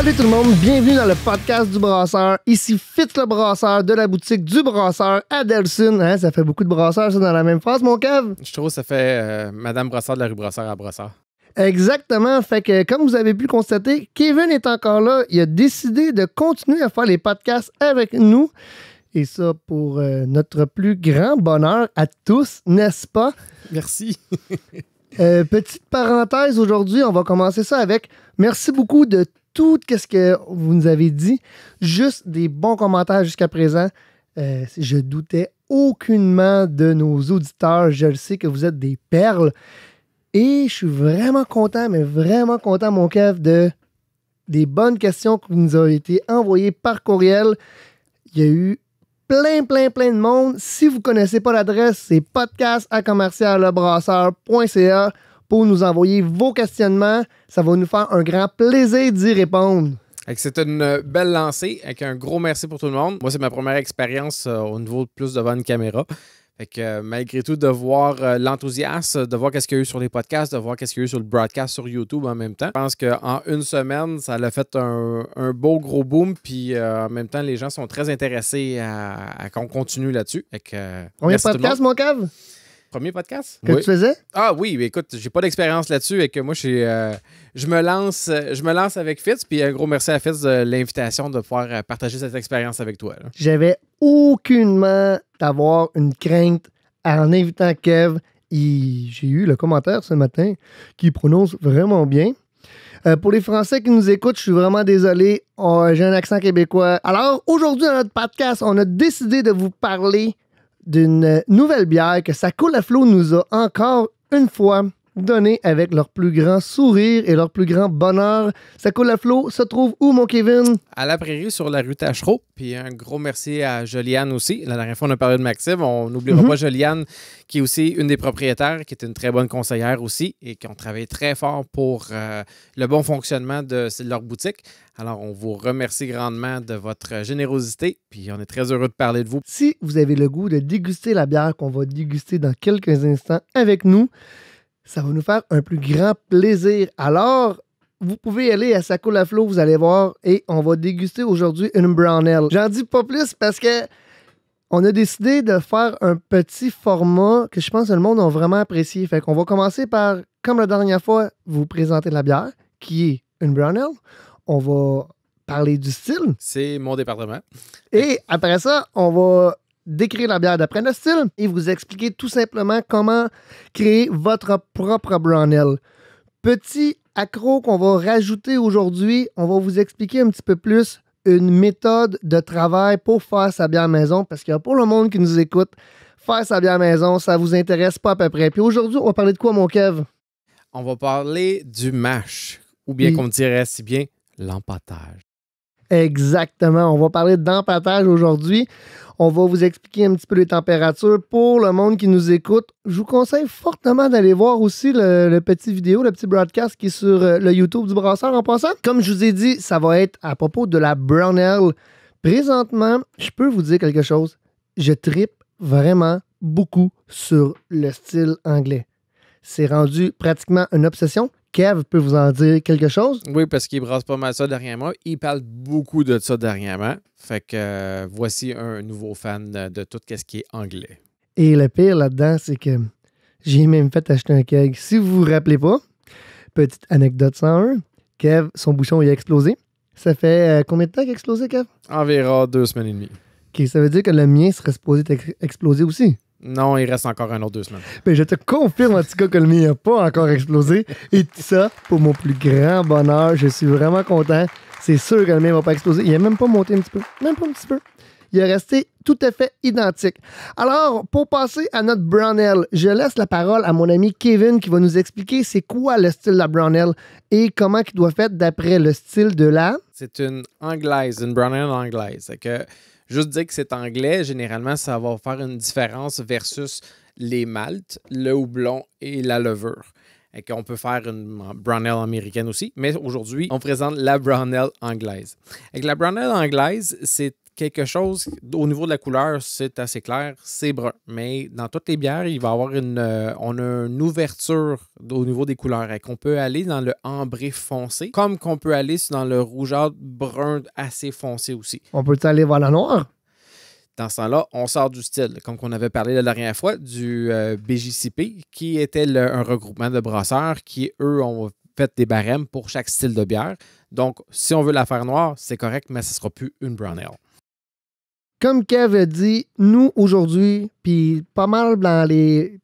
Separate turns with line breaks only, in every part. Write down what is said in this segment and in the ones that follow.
Salut tout le monde, bienvenue dans le podcast du brasseur. Ici fit le brasseur de la boutique du brasseur à Delsun. Hein, ça fait beaucoup de brasseurs ça, dans la même phrase, mon cave.
Je trouve que ça fait euh, Madame Brasseur de la rue Brasseur à Brasseur.
Exactement. Fait que, comme vous avez pu constater, Kevin est encore là. Il a décidé de continuer à faire les podcasts avec nous. Et ça pour euh, notre plus grand bonheur à tous, n'est-ce pas? Merci. Euh, petite parenthèse aujourd'hui, on va commencer ça avec merci beaucoup de tout ce que vous nous avez dit. Juste des bons commentaires jusqu'à présent. Euh, je doutais aucunement de nos auditeurs. Je le sais que vous êtes des perles. Et je suis vraiment content, mais vraiment content, mon Kev, de, des bonnes questions qui nous ont été envoyées par courriel. Il y a eu plein, plein, plein de monde. Si vous ne connaissez pas l'adresse, c'est podcast à pour nous envoyer vos questionnements. Ça va nous faire un grand plaisir d'y répondre.
C'est une belle lancée, avec un gros merci pour tout le monde. Moi, c'est ma première expérience euh, au niveau de plus devant une caméra. Fait euh, malgré tout, de voir euh, l'enthousiasme, de voir qu'est-ce qu'il y a eu sur les podcasts, de voir qu'est-ce qu'il y a eu sur le broadcast sur YouTube en même temps. Je pense qu'en une semaine, ça a fait un, beau gros boom. Puis en même temps, les gens sont très intéressés à, qu'on continue là-dessus. et On est podcast, mon cave? Premier
podcast que tu faisais?
Ah oui, écoute, j'ai pas d'expérience là-dessus et que moi, euh, je me lance euh, je me lance avec Fitz. Puis un gros merci à Fitz de l'invitation de pouvoir euh, partager cette expérience avec toi.
J'avais aucunement d'avoir une crainte en invitant Kev. J'ai eu le commentaire ce matin qui prononce vraiment bien. pour les Français qui nous écoutent, je suis vraiment désolé, oh, j'ai un accent québécois. Alors, aujourd'hui, dans notre podcast, on a décidé de vous parler d'une euh, nouvelle bière que Sa coule à flot nous a encore une fois Donner avec leur plus grand sourire et leur plus grand bonheur. Ça coule à flot, se trouve où, mon Kevin?
À la prairie, sur la rue Tachereau. Puis un gros merci à Joliane aussi. La dernière fois, on a parlé de Maxime. On n'oubliera mhm. pas Joliane, qui est aussi une des propriétaires, qui est une très bonne conseillère aussi et qui ont travaillé très fort pour euh, le bon fonctionnement de leur boutique. Alors, on vous remercie grandement de votre générosité, puis on est très heureux de parler de vous. Si
vous avez le goût de déguster la bière qu'on va déguster dans quelques instants avec nous, ça va nous faire un plus grand plaisir. Alors, vous pouvez aller à Saco vous allez voir, et on va déguster aujourd'hui une Brownell. J'en dis pas plus parce que on a décidé de faire un petit format que je pense que le monde a vraiment apprécié. Fait qu'on va commencer par, comme la dernière fois, vous présenter la bière, qui est une Brownell. On va parler du style. C'est mon département. Et après ça, on va décrire la bière d'après le style et vous expliquer tout simplement comment créer votre propre brown Petit accro qu'on va rajouter aujourd'hui, on va vous expliquer un petit peu plus une méthode de travail pour faire sa bière maison parce qu'il y a pour le monde qui nous écoute. Faire sa bière maison, ça vous intéresse pas à peu près. Puis aujourd'hui, on va parler de quoi, mon Kev?
On va parler du mash, ou bien qu'on dirait si bien l'empattage.
Exactement. On va parler d'empattage aujourd'hui. On va vous expliquer un petit peu les températures pour le monde qui nous écoute. Je vous conseille fortement d'aller voir aussi le, petit vidéo, le petit broadcast qui est sur euh, le YouTube du brasseur en passant. Comme je vous ai dit, ça va être à propos de la Brownell. Présentement, je peux vous dire quelque chose. Je tripe vraiment beaucoup sur le style anglais. C'est rendu pratiquement une obsession. Kev peut vous en dire quelque chose?
Oui, parce qu'il brasse pas mal ça derrière moi. Il parle beaucoup de ça dernièrement. Fait que euh, voici un nouveau fan de tout ce qui est anglais.
Et le pire là-dedans, c'est que j'ai même fait acheter un keg. Si vous vous rappelez pas, petite anecdote 101, Kev, son bouchon, il a explosé. Ça fait euh, combien de temps qu'il a explosé, Kev?
Environ deux semaines et demie.
OK, ça veut dire que le mien serait supposé exploser aussi.
Non, il reste encore un autre deux semaines.
Mais ben, je te confirme, en tout cas, que le mien n'a pas encore explosé. Et ça, pour mon plus grand bonheur, je suis vraiment content. C'est sûr que le mien ne va pas exploser. Il n'a même pas monté un petit peu. Même pas un petit peu. Il est resté tout à fait identique. Alors, pour passer à notre Brownell, je laisse la parole à mon ami Kevin qui va nous expliquer c'est quoi le style de la Brownell et comment il doit faire d'après le style de la...
C'est une anglaise, une Brownell anglaise. Que Juste dire que c'est anglais, généralement, ça va faire une différence versus les maltes, le houblon et la levure. Et qu'on peut faire une brownell américaine aussi, mais aujourd'hui, on présente la brownell anglaise. Avec la ale anglaise, c'est quelque chose au niveau de la couleur, c'est assez clair, c'est brun. Mais dans toutes les bières, il va avoir une, euh, on a une ouverture au niveau des couleurs. qu'on peut aller dans le ambré foncé, comme qu'on peut aller dans le rougeâtre brun assez foncé aussi.
On peut aller vers la noire?
Dans ce temps-là, on sort du style, comme on avait parlé la dernière fois, du euh, BJCP, qui était un regroupement de brasseurs qui, eux, ont fait des barèmes pour chaque style de bière. Donc, si on veut la faire noire, c'est correct, mais ce ne sera plus une brown ale
comme Kev a dit, nous, aujourd'hui, puis pas mal dans les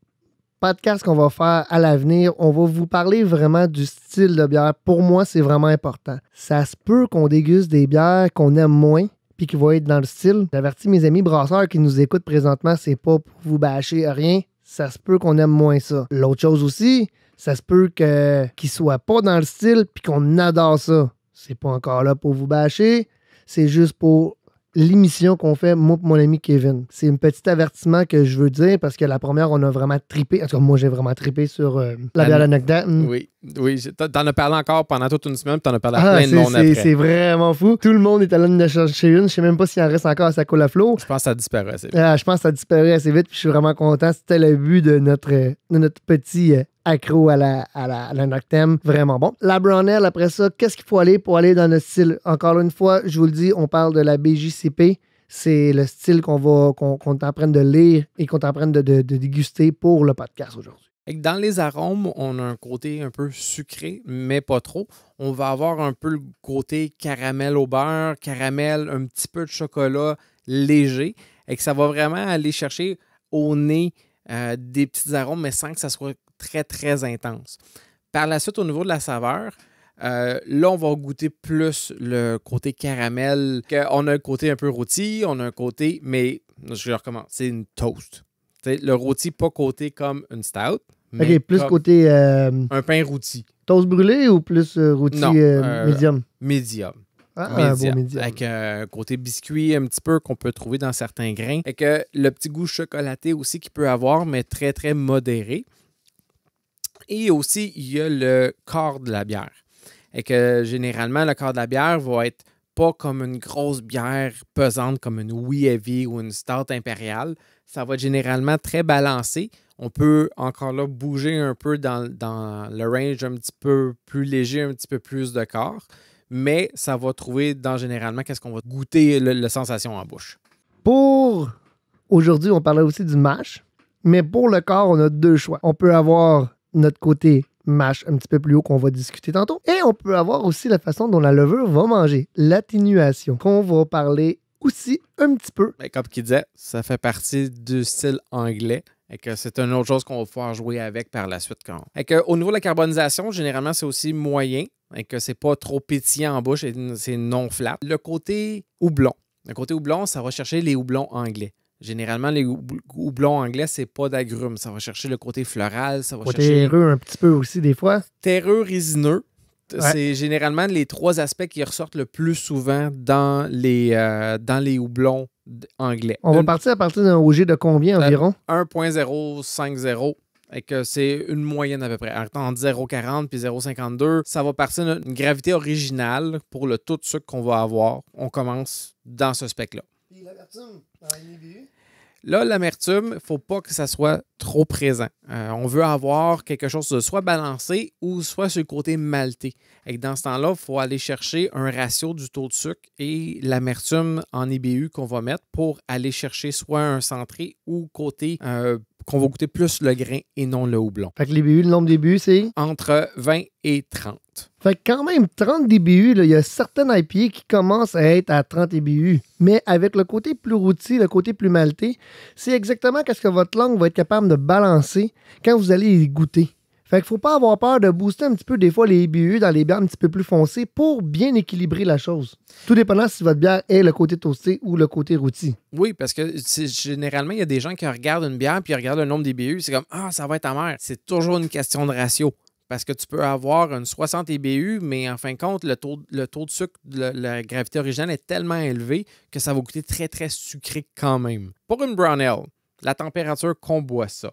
podcasts qu'on va faire à l'avenir, on va vous parler vraiment du style de bière. Pour moi, c'est vraiment important. Ça se peut qu'on déguste des bières qu'on aime moins puis qui vont être dans le style. J'avertis mes amis brasseurs qui nous écoutent présentement, c'est pas pour vous bâcher rien. Ça se peut qu'on aime moins ça. L'autre chose aussi, ça se peut que qu'ils soient pas dans le style puis qu'on adore ça. C'est pas encore là pour vous bâcher, c'est juste pour l'émission qu'on fait, moi mon ami Kevin. C'est un petit avertissement que je veux dire parce que la première, on a vraiment tripé. En tout cas, moi, j'ai vraiment tripé sur euh, la belle anecdote. Hmm.
Oui, oui. T'en as parlé encore pendant toute une semaine, t'en as parlé à ah, plein de monde après. C'est
vraiment fou. Tout le monde est allé nous chercher une. Je sais même pas s'il en reste encore à sa coule à flot. Je pense que ça disparu assez vite. Ah, je pense que ça disparaît assez vite. Puis je suis vraiment content. C'était le but de notre, euh, de notre petit euh, accro à la, Noctem. Vraiment bon. La Brownell, après ça, qu'est-ce qu'il faut aller pour aller dans le style? Encore une fois, je vous le dis, on parle de la BJCP. C'est le style qu'on va qu'on de lire et qu'on t'apprenne de, déguster pour le podcast aujourd'hui.
Dans les arômes, on a un côté un peu sucré, mais pas trop. On va avoir un peu le côté caramel au beurre, caramel, un petit peu de chocolat léger, et ça va vraiment aller chercher au nez euh, des petits arômes, mais sans que ça soit très, très intense. Par la suite, au niveau de la saveur, euh, là, on va goûter plus le côté caramel. On a un côté un peu rôti, on a un côté, mais je le recommande, c'est une toast. le rôti, pas côté comme une stout. Mais plus côté. Euh, un
pain rôti. Toast brûlé ou plus euh, rôti médium Médium. Ah, Avec
un côté biscuit un petit peu qu'on peut trouver dans certains grains. Et que le petit goût chocolaté aussi qu'il peut avoir, mais très, très modéré. Et aussi, il y a le corps de la bière. Et que généralement, le corps de la bière va être pas comme une grosse bière pesante comme une Wee Heavy ou une Stout impériale. Ça va être généralement très balancé. On peut encore là bouger un peu dans, le range un petit peu plus léger, un petit peu plus de corps, mais ça va trouver dans généralement qu'est-ce qu'on va goûter la sensation en bouche.
Pour aujourd'hui, on parlait aussi du mash, mais pour le corps, on a deux choix. On peut avoir notre côté mâche un petit peu plus haut qu'on va discuter tantôt. Et on peut avoir aussi la façon dont la levure va manger, l'atténuation, qu'on va parler aussi
un petit peu. Ben, comme qui disait, ça fait partie du style anglais. Et que c'est une autre chose qu'on va pouvoir jouer avec par la suite. Quand... au niveau de la carbonisation, généralement, c'est aussi moyen. Et que c'est pas trop pétillant en bouche et c'est non flat. Le côté houblon. Le côté houblon, ça va chercher les houblons anglais. Généralement, les houblons anglais, c'est pas d'agrumes. Ça va chercher le côté floral, ça va côté terreux
un petit peu aussi, des fois.
Terreux résineux. C'est généralement les trois aspects qui ressortent le plus souvent dans les, euh, dans les houblons anglais. On va
partir à partir d'un OG de combien euh, environ?
1.050 et que c'est une moyenne à peu près. Entre 0,40 puis 0,52, ça va partir d'une gravité originale pour le taux de sucre qu'on va avoir. On commence dans ce spec-là l'amertume Là, l'amertume, il ne faut pas que ça soit trop présent. Euh, on veut avoir quelque chose de soit balancé ou soit sur le côté malté. Et dans ce temps-là, il faut aller chercher un ratio du taux de sucre et l'amertume en IBU qu'on va mettre pour aller chercher soit un centré ou côté euh, qu'on va goûter plus le grain et non le houblon.
Fait que les BU, le nombre de BU, c'est?
Entre 20 et 30.
Fait que quand même, 30 DBU, il y a certaines IPA qui commencent à être à 30 DBU. Mais avec le côté plus routi, le côté plus malté, c'est exactement ce que votre langue va être capable de balancer quand vous allez les goûter. Fait qu'il faut pas avoir peur de booster un petit peu des fois les IBU e dans les bières un petit peu plus foncées pour bien équilibrer la chose. Tout dépendant si votre bière est le côté toasté ou le côté rôti.
Oui, parce que généralement, il y a des gens qui regardent une bière puis ils regardent le nombre d'IBU, e, c'est comme Ah, ça va être amer. C'est toujours une question de ratio. Parce que tu peux avoir une 60 IBU, e, mais en fin de compte, le taux, de sucre, la gravité originale est tellement élevé que ça va goûter très, très sucré quand même. Pour une brown ale, la température qu'on boit ça,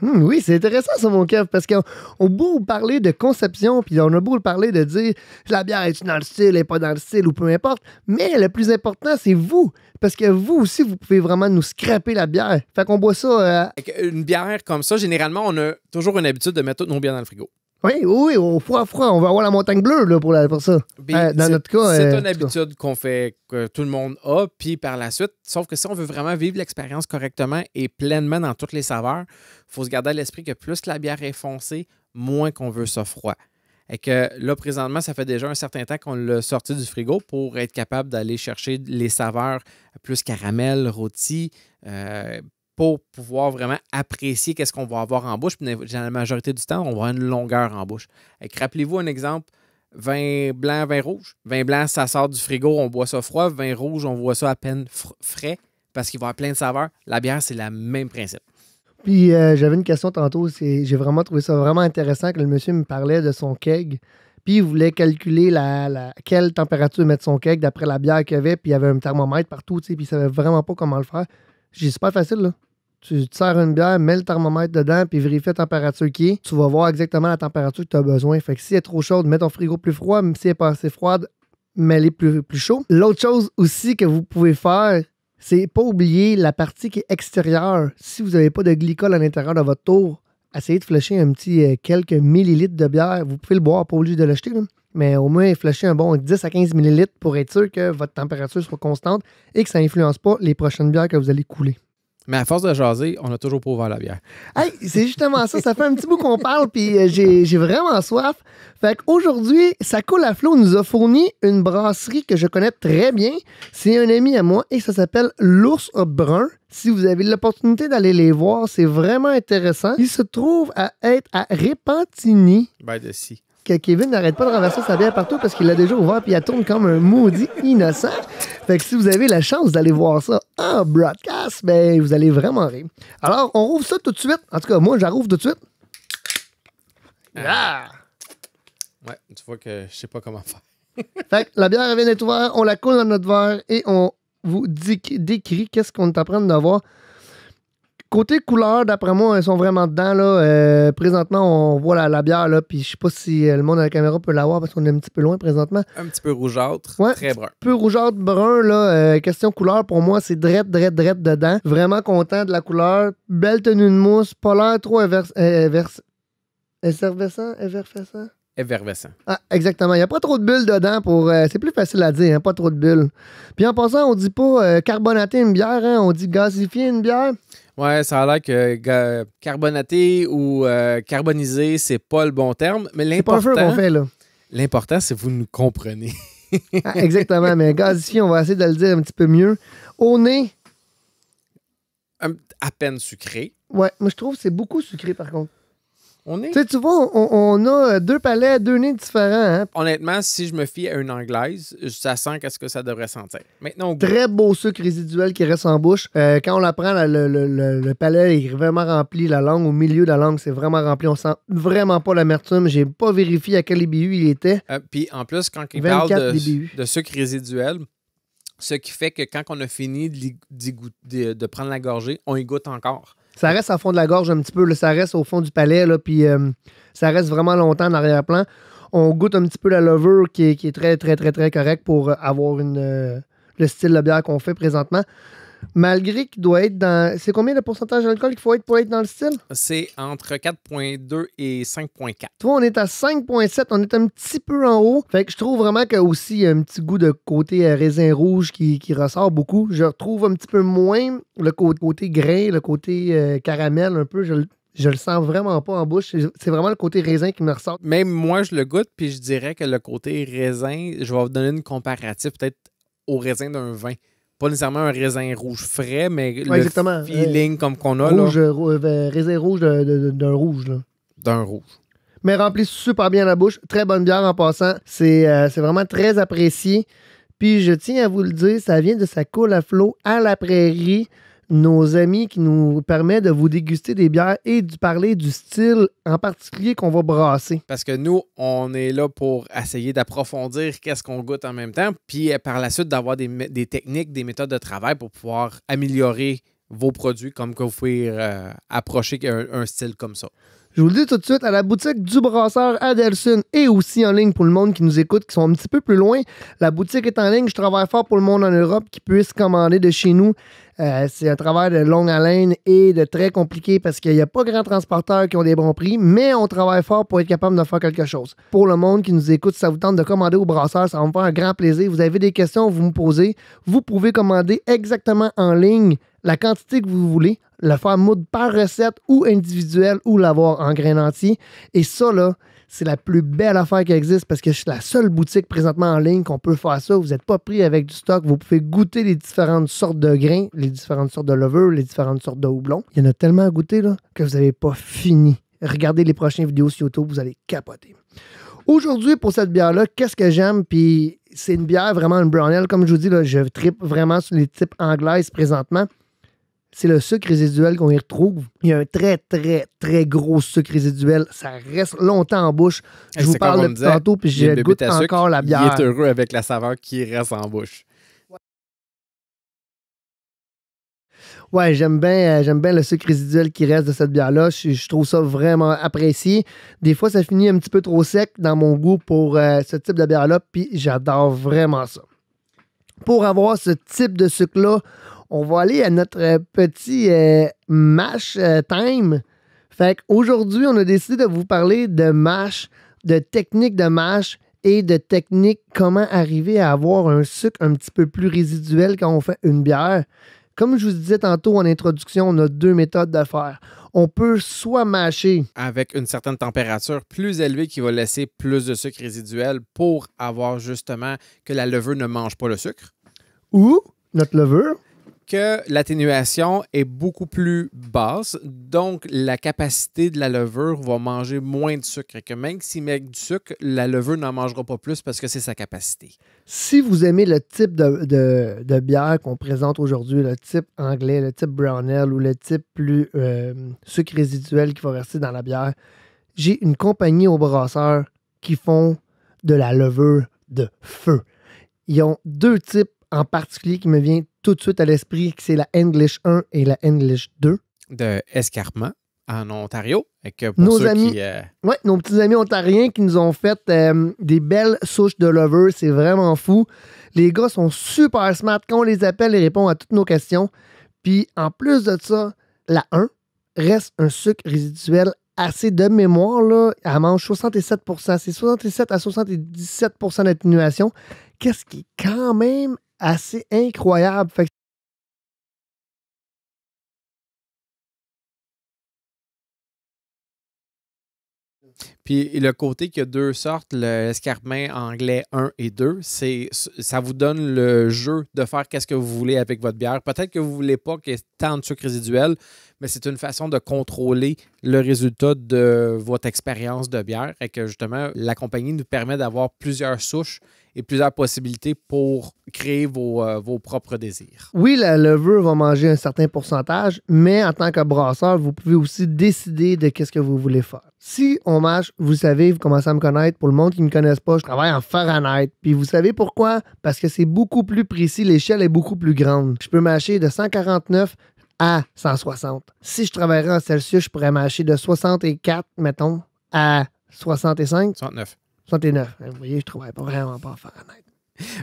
Hmm, oui, c'est intéressant ça, mon cœur parce qu'on a beau parler de conception, puis on a beau parler de dire la bière est dans le style, est pas dans le style, ou peu importe, mais le plus important, c'est vous, parce que vous aussi, vous pouvez vraiment nous scraper la bière. Fait qu'on boit ça.
Euh, une bière comme ça, généralement, on a toujours une habitude de mettre toutes nos bières dans le frigo.
Oui, oui, au froid, froid. On va avoir la montagne bleue là, pour, ça. Euh, dans notre cas. C'est euh, une
habitude qu'on fait, que tout le monde a. Puis par la suite, sauf que si on veut vraiment vivre l'expérience correctement et pleinement dans toutes les saveurs, il faut se garder à l'esprit que plus la bière est foncée, moins qu'on veut ça froid. Et que là, présentement, ça fait déjà un certain temps qu'on l'a sorti du frigo pour être capable d'aller chercher les saveurs plus caramel, rôti, euh, pour pouvoir vraiment apprécier qu'est-ce qu'on va avoir en bouche. Puis dans la majorité du temps, on va avoir une longueur en bouche. Rappelez-vous un exemple vin blanc, vin rouge. Vin blanc, ça sort du frigo, on boit ça froid. Vin rouge, on voit ça à peine frais parce qu'il va avoir plein de saveurs. La bière, c'est le même principe.
Puis euh, j'avais une question tantôt, j'ai vraiment trouvé ça vraiment intéressant que le monsieur me parlait de son keg. Puis il voulait calculer la, quelle température mettre son keg d'après la bière qu'il avait. Puis il y avait un thermomètre partout, tu puis il savait vraiment pas comment le faire. J'ai c'est pas facile, là tu sers une bière, mets le thermomètre dedans, puis vérifie la température qui est. Tu vas voir exactement la température que tu as besoin. Fait que si elle est trop chaude, mets ton frigo plus froid. Même si elle n'est pas assez froide, mets-les plus, plus chaud. L'autre chose aussi que vous pouvez faire, c'est pas oublier la partie qui est extérieure. Si vous n'avez pas de glycol à l'intérieur de votre tour, essayez de flasher un petit euh, quelques millilitres de bière. Vous pouvez le boire pas obligé de l'acheter, mais au moins flasher un bon 10 à 15 millilitres pour être sûr que votre température soit constante et que ça n'influence pas les prochaines bières que vous allez couler.
Mais à force de jaser, on a toujours pas ouvert la bière.
Hey, c'est justement ça. Ça fait un petit bout qu'on parle, puis euh, j'ai vraiment soif. Fait qu'aujourd'hui, à flot. nous a fourni une brasserie que je connais très bien. C'est un ami à moi et ça s'appelle L'Ours Brun. Si vous avez l'opportunité d'aller les voir, c'est vraiment intéressant. Il se trouve à être à Repentigny. By de sea que Kevin n'arrête pas de renverser sa bière partout parce qu'il l'a déjà ouvert puis elle tourne comme un maudit innocent. Fait que si vous avez la chance d'aller voir ça en broadcast, ben vous allez vraiment rire. Alors, on rouvre ça tout de suite. En tout cas, moi, rouvre tout de suite. Ah!
Ouais, tu vois que je sais pas comment faire.
fait que la bière vient d'être ouverte, on la coule dans notre verre et on vous dit, décrit qu'est-ce qu'on est en d'avoir. Côté couleur, d'après moi, elles sont vraiment dedans. Euh, présentement, on voit la, bière, là, puis je sais pas si euh, le monde à la caméra peut la voir parce qu'on est un petit peu loin présentement. Un
petit peu rougeâtre, très brun. Un peu
rougeâtre, brun. Là, euh, question couleur, pour moi, c'est drette, drette, drette dedans. Vraiment content de la couleur. Belle tenue de mousse, pas l'air trop inverse. effervescent, Ah, exactement. Il n'y a pas trop de bulles dedans pour. c'est plus facile à dire, hein, pas trop de bulles. Puis en passant, on dit pas carbonater une bière, hein, on dit gasifier une bière.
Ouais, ça a l'air que carbonaté ou carboniser, euh, carbonisé, c'est pas le bon terme. Mais l'important. L'important, c'est que vous nous comprenez.
Ah, exactement, mais ici on va essayer de le dire un petit peu mieux. Au nez. à peine sucré. Ouais, moi je trouve que c'est beaucoup sucré par contre. On est... Tu vois, on, a euh, deux palais, deux nez différents. Hein.
Honnêtement, si je me fie à une anglaise, ça sent qu'est-ce que ça devrait sentir.
Maintenant, Très beau sucre résiduel qui reste en bouche. Euh, quand on la prend, le, palais est vraiment rempli. La langue, au milieu de la langue, c'est vraiment rempli. On sent vraiment pas l'amertume. J'ai pas vérifié à quel IBU il était.
Euh, puis en plus, quand il parle de, de sucre résiduel, ce qui fait que quand on a fini de, de prendre la gorgée, on y goûte
encore ça reste au fond de la gorge un petit peu, ça reste au fond du palais, là, puis euh, ça reste vraiment longtemps en arrière-plan. On goûte un petit peu la lover qui est, très, très, très, très correct pour avoir euh, le style de bière qu'on fait présentement malgré qu'il doit être dans. C'est combien le pourcentage d'alcool qu'il faut être pour être dans le style?
C'est entre 4,2 et 5,4.
Toi, on est à 5,7. On est un petit peu en haut. Fait que je trouve vraiment qu'il y a aussi un petit goût de côté euh, raisin rouge qui, ressort beaucoup. Je retrouve un petit peu moins le côté grain, le côté euh, caramel un peu. Je, je le sens vraiment pas en bouche. C'est vraiment le côté raisin qui me ressort.
Même moi, je le goûte, puis je dirais que le côté raisin, je vais vous donner une comparative peut-être au raisin d'un vin pas nécessairement un raisin rouge frais, mais le euh, feeling comme qu'on a. là. Rouge,
euh, euh, raisin rouge d'un rouge. D'un rouge mais rempli super bien la bouche. Très bonne bière en passant. C'est vraiment très apprécié. Puis je tiens à vous le dire, ça vient de sa coule à flot à la prairie nos amis qui nous permet de vous déguster des bières et de parler du style en particulier qu'on va brasser. Parce
que nous, on est là pour essayer d'approfondir qu'est-ce qu'on goûte en même temps, puis euh, par la suite d'avoir des, techniques, des méthodes de travail pour pouvoir améliorer vos produits comme que vous pouvez euh, approcher un, un style comme ça.
Je vous le dis tout de suite, à la boutique du brasseur Adelson et aussi en ligne pour le monde qui nous écoute, qui sont un petit peu plus loin. La boutique est en ligne. Je travaille fort pour le monde en Europe qui puisse commander de chez nous euh, c'est un travail de longue haleine et de très compliqué parce qu'il n'y a pas grand transporteur qui ont des bons prix, mais on travaille fort pour être capable de faire quelque chose. Pour le monde qui nous écoute, si ça vous tente de commander au brasseur, ça va me faire un grand plaisir. Vous avez des questions, vous me posez. Vous pouvez commander exactement en ligne la quantité que vous voulez, la faire mood par recette ou individuelle ou l'avoir en grain entier. Et ça, là, c'est la plus belle affaire qui existe parce que je suis la seule boutique présentement en ligne qu'on peut faire ça. Vous n'êtes pas pris avec du stock. Vous pouvez goûter les différentes sortes de grains, les différentes sortes de lovers, les différentes sortes de houblon. Il y en a tellement à goûter que vous n'avez pas fini. Regardez les prochaines vidéos sur YouTube, vous allez capoter. Aujourd'hui, pour cette bière-là, qu'est-ce que j'aime? Puis c'est une bière vraiment une brown Comme je vous dis, là, je tripe vraiment sur les types anglaises présentement c'est le sucre résiduel qu'on y retrouve. Il y a un très, très, très gros sucre résiduel. Ça reste longtemps en bouche. Je vous parle de tantôt, puis j'ai goûte encore la bière. Il est heureux
avec la saveur qui reste en bouche.
Ouais, j'aime bien, euh, j'aime bien le sucre résiduel qui reste de cette bière-là. Je, trouve ça vraiment apprécié. Des fois, ça finit un petit peu trop sec dans mon goût pour euh, ce type de bière-là, puis j'adore vraiment ça. Pour avoir ce type de sucre-là, on va aller à notre euh, petit euh, MASH euh, time. Fait qu'aujourd'hui, on a décidé de vous parler de MASH, de technique de MASH et de technique comment arriver à avoir un sucre un petit peu plus résiduel quand on fait une bière. Comme je vous disais tantôt en introduction, on a deux méthodes de faire. On peut soit mâcher
avec une certaine température plus élevée qui va laisser plus de sucre résiduel pour avoir justement que la levure ne mange pas le sucre.
Ou notre levure
que l'atténuation est beaucoup plus basse, donc la capacité de la levure va manger moins de sucre que même s'il met du sucre, la levure n'en mangera pas plus parce que c'est sa capacité.
Si vous aimez le type de, bière qu'on présente aujourd'hui, le type anglais, le type brown ale ou le type plus euh, sucre résiduel qui va rester dans la bière, j'ai une compagnie aux brasseurs qui font de la levure de feu. Ils ont deux types en particulier qui me viennent tout de suite à l'esprit que c'est la English 1 et la English 2.
De Escarpement en Ontario. Et nos euh,
nos petits amis ontariens qui nous ont fait euh, des belles souches de lovers, c'est vraiment fou. Les gars sont super smart. Quand on les appelle, ils répondent à toutes nos questions. Puis en plus de ça, la 1 reste un sucre résiduel assez de mémoire. Là. Elle mange 67 C'est 67 à 77 d'atténuation. Qu'est-ce qui est quand même assez incroyable. Puis le côté
qu'il y a deux sortes, l'escarpement anglais 1 et 2, c'est ça vous donne le jeu de faire qu'est-ce que vous voulez avec votre bière. Peut-être que vous ne voulez pas qu'il y tant de sucre résiduel, mais c'est une façon de contrôler le résultat de votre expérience de bière et que justement la compagnie nous permet d'avoir plusieurs souches et plusieurs possibilités pour créer vos, euh, vos propres désirs.
Oui, la levure va manger un certain pourcentage, mais en tant que brasseur, vous pouvez aussi décider de qu'est-ce que vous voulez faire. Si on mâche, vous savez, vous commencez à me connaître. Pour le monde qui ne me connaisse pas, je travaille en Fahrenheit. Puis vous savez pourquoi? Parce que c'est beaucoup plus précis, l'échelle est beaucoup plus grande. Je peux mâcher de 149 à 160. Si je travaillerais en Celsius, je pourrais mâcher de 64, mettons, à 65. 69. 69. Vous voyez, je trouvais pas vraiment pas Fahrenheit.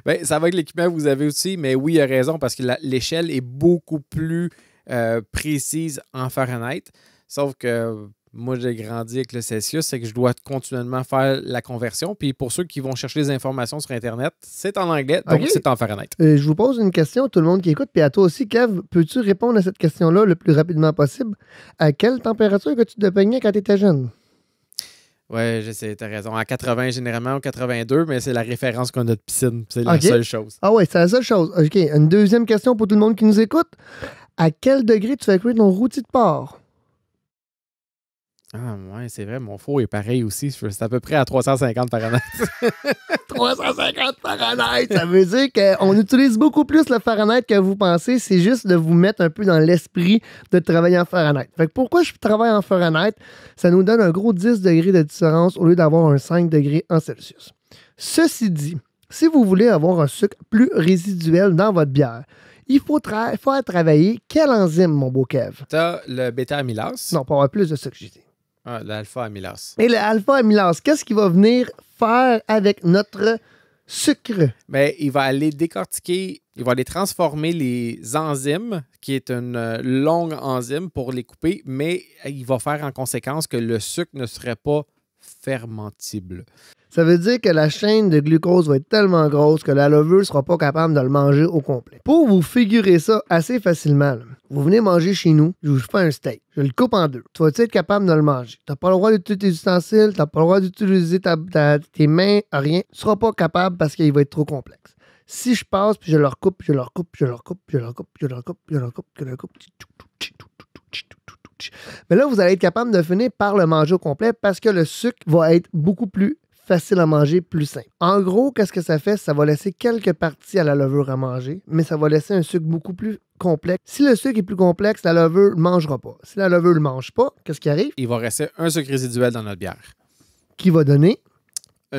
Bien, ça va avec l'équipement que vous avez aussi, mais oui, il a raison parce que l'échelle est beaucoup plus euh, précise en Fahrenheit. Sauf que moi, j'ai grandi avec le Celsius, c'est que je dois continuellement faire la conversion. Puis pour ceux qui vont chercher les informations sur Internet, c'est en anglais, donc c'est en Fahrenheit.
Euh, je vous pose une question, tout le monde qui écoute, puis à toi aussi, Kev, peux-tu répondre à cette question-là le plus rapidement possible? À quelle température que tu te baignais quand tu étais jeune?
Oui, j'essaie, t'as raison. À 80 généralement ou 82, mais c'est la référence qu'on a de piscine. C'est la seule chose.
Ah oui, c'est la seule chose. OK. Une deuxième question pour tout le monde qui nous écoute. À quel degré tu fais cuire ton routier de port
ah, c'est vrai, mon four est pareil aussi. C'est à peu près à 350 Fahrenheit.
350 Fahrenheit! Ça veut dire qu'on utilise beaucoup plus le Fahrenheit que vous pensez. C'est juste de vous mettre un peu dans l'esprit de travailler en Fahrenheit. Fait pourquoi je travaille en Fahrenheit? Ça nous donne un gros 10 degrés de différence au lieu d'avoir un 5 degrés en Celsius. Ceci dit, si vous voulez avoir un sucre plus résiduel dans votre bière, il faut travailler quelle enzyme, mon beau Kev?
T'as le bêta-amylase. Non, pour avoir plus de sucre, j'ai dit. Ah, l'alpha amylase.
Et l'alpha amylase, qu'est-ce qu'il va venir faire avec notre sucre?
Bien, il va aller décortiquer, il va aller transformer les enzymes, qui est une euh, longue enzyme pour les couper, mais euh, il va faire en conséquence que le sucre ne serait pas fermentible.
Ça veut dire que la chaîne de glucose va être tellement grosse que la levure sera pas capable de le manger au complet. Pour vous figurer ça assez facilement, vous venez manger chez nous, je vous fais un steak, je le coupe en deux. Tu vas être capable de le manger? Tu n'as pas le droit d'utiliser tes ustensiles, tu n'as pas le droit d'utiliser ta, tes mains, rien. Tu ne seras pas capable parce qu'il va être trop complexe. Si je passe, puis je leur coupe, je le recoupe, je le coupe, je le coupe, je le recoupe, je le coupe, je le recoupe, je le recoupe. Mais là, vous allez être capable de finir par le manger au complet parce que le sucre va être beaucoup plus facile à manger, plus simple. En gros, qu'est-ce que ça fait? Ça va laisser quelques parties à la levure à manger, mais ça va laisser un sucre beaucoup plus complexe. Si le sucre est plus complexe, la levure ne mangera pas. Si la levure ne le mange pas, qu'est-ce qui arrive?
Il va rester un sucre résiduel dans notre bière.
Qui va donner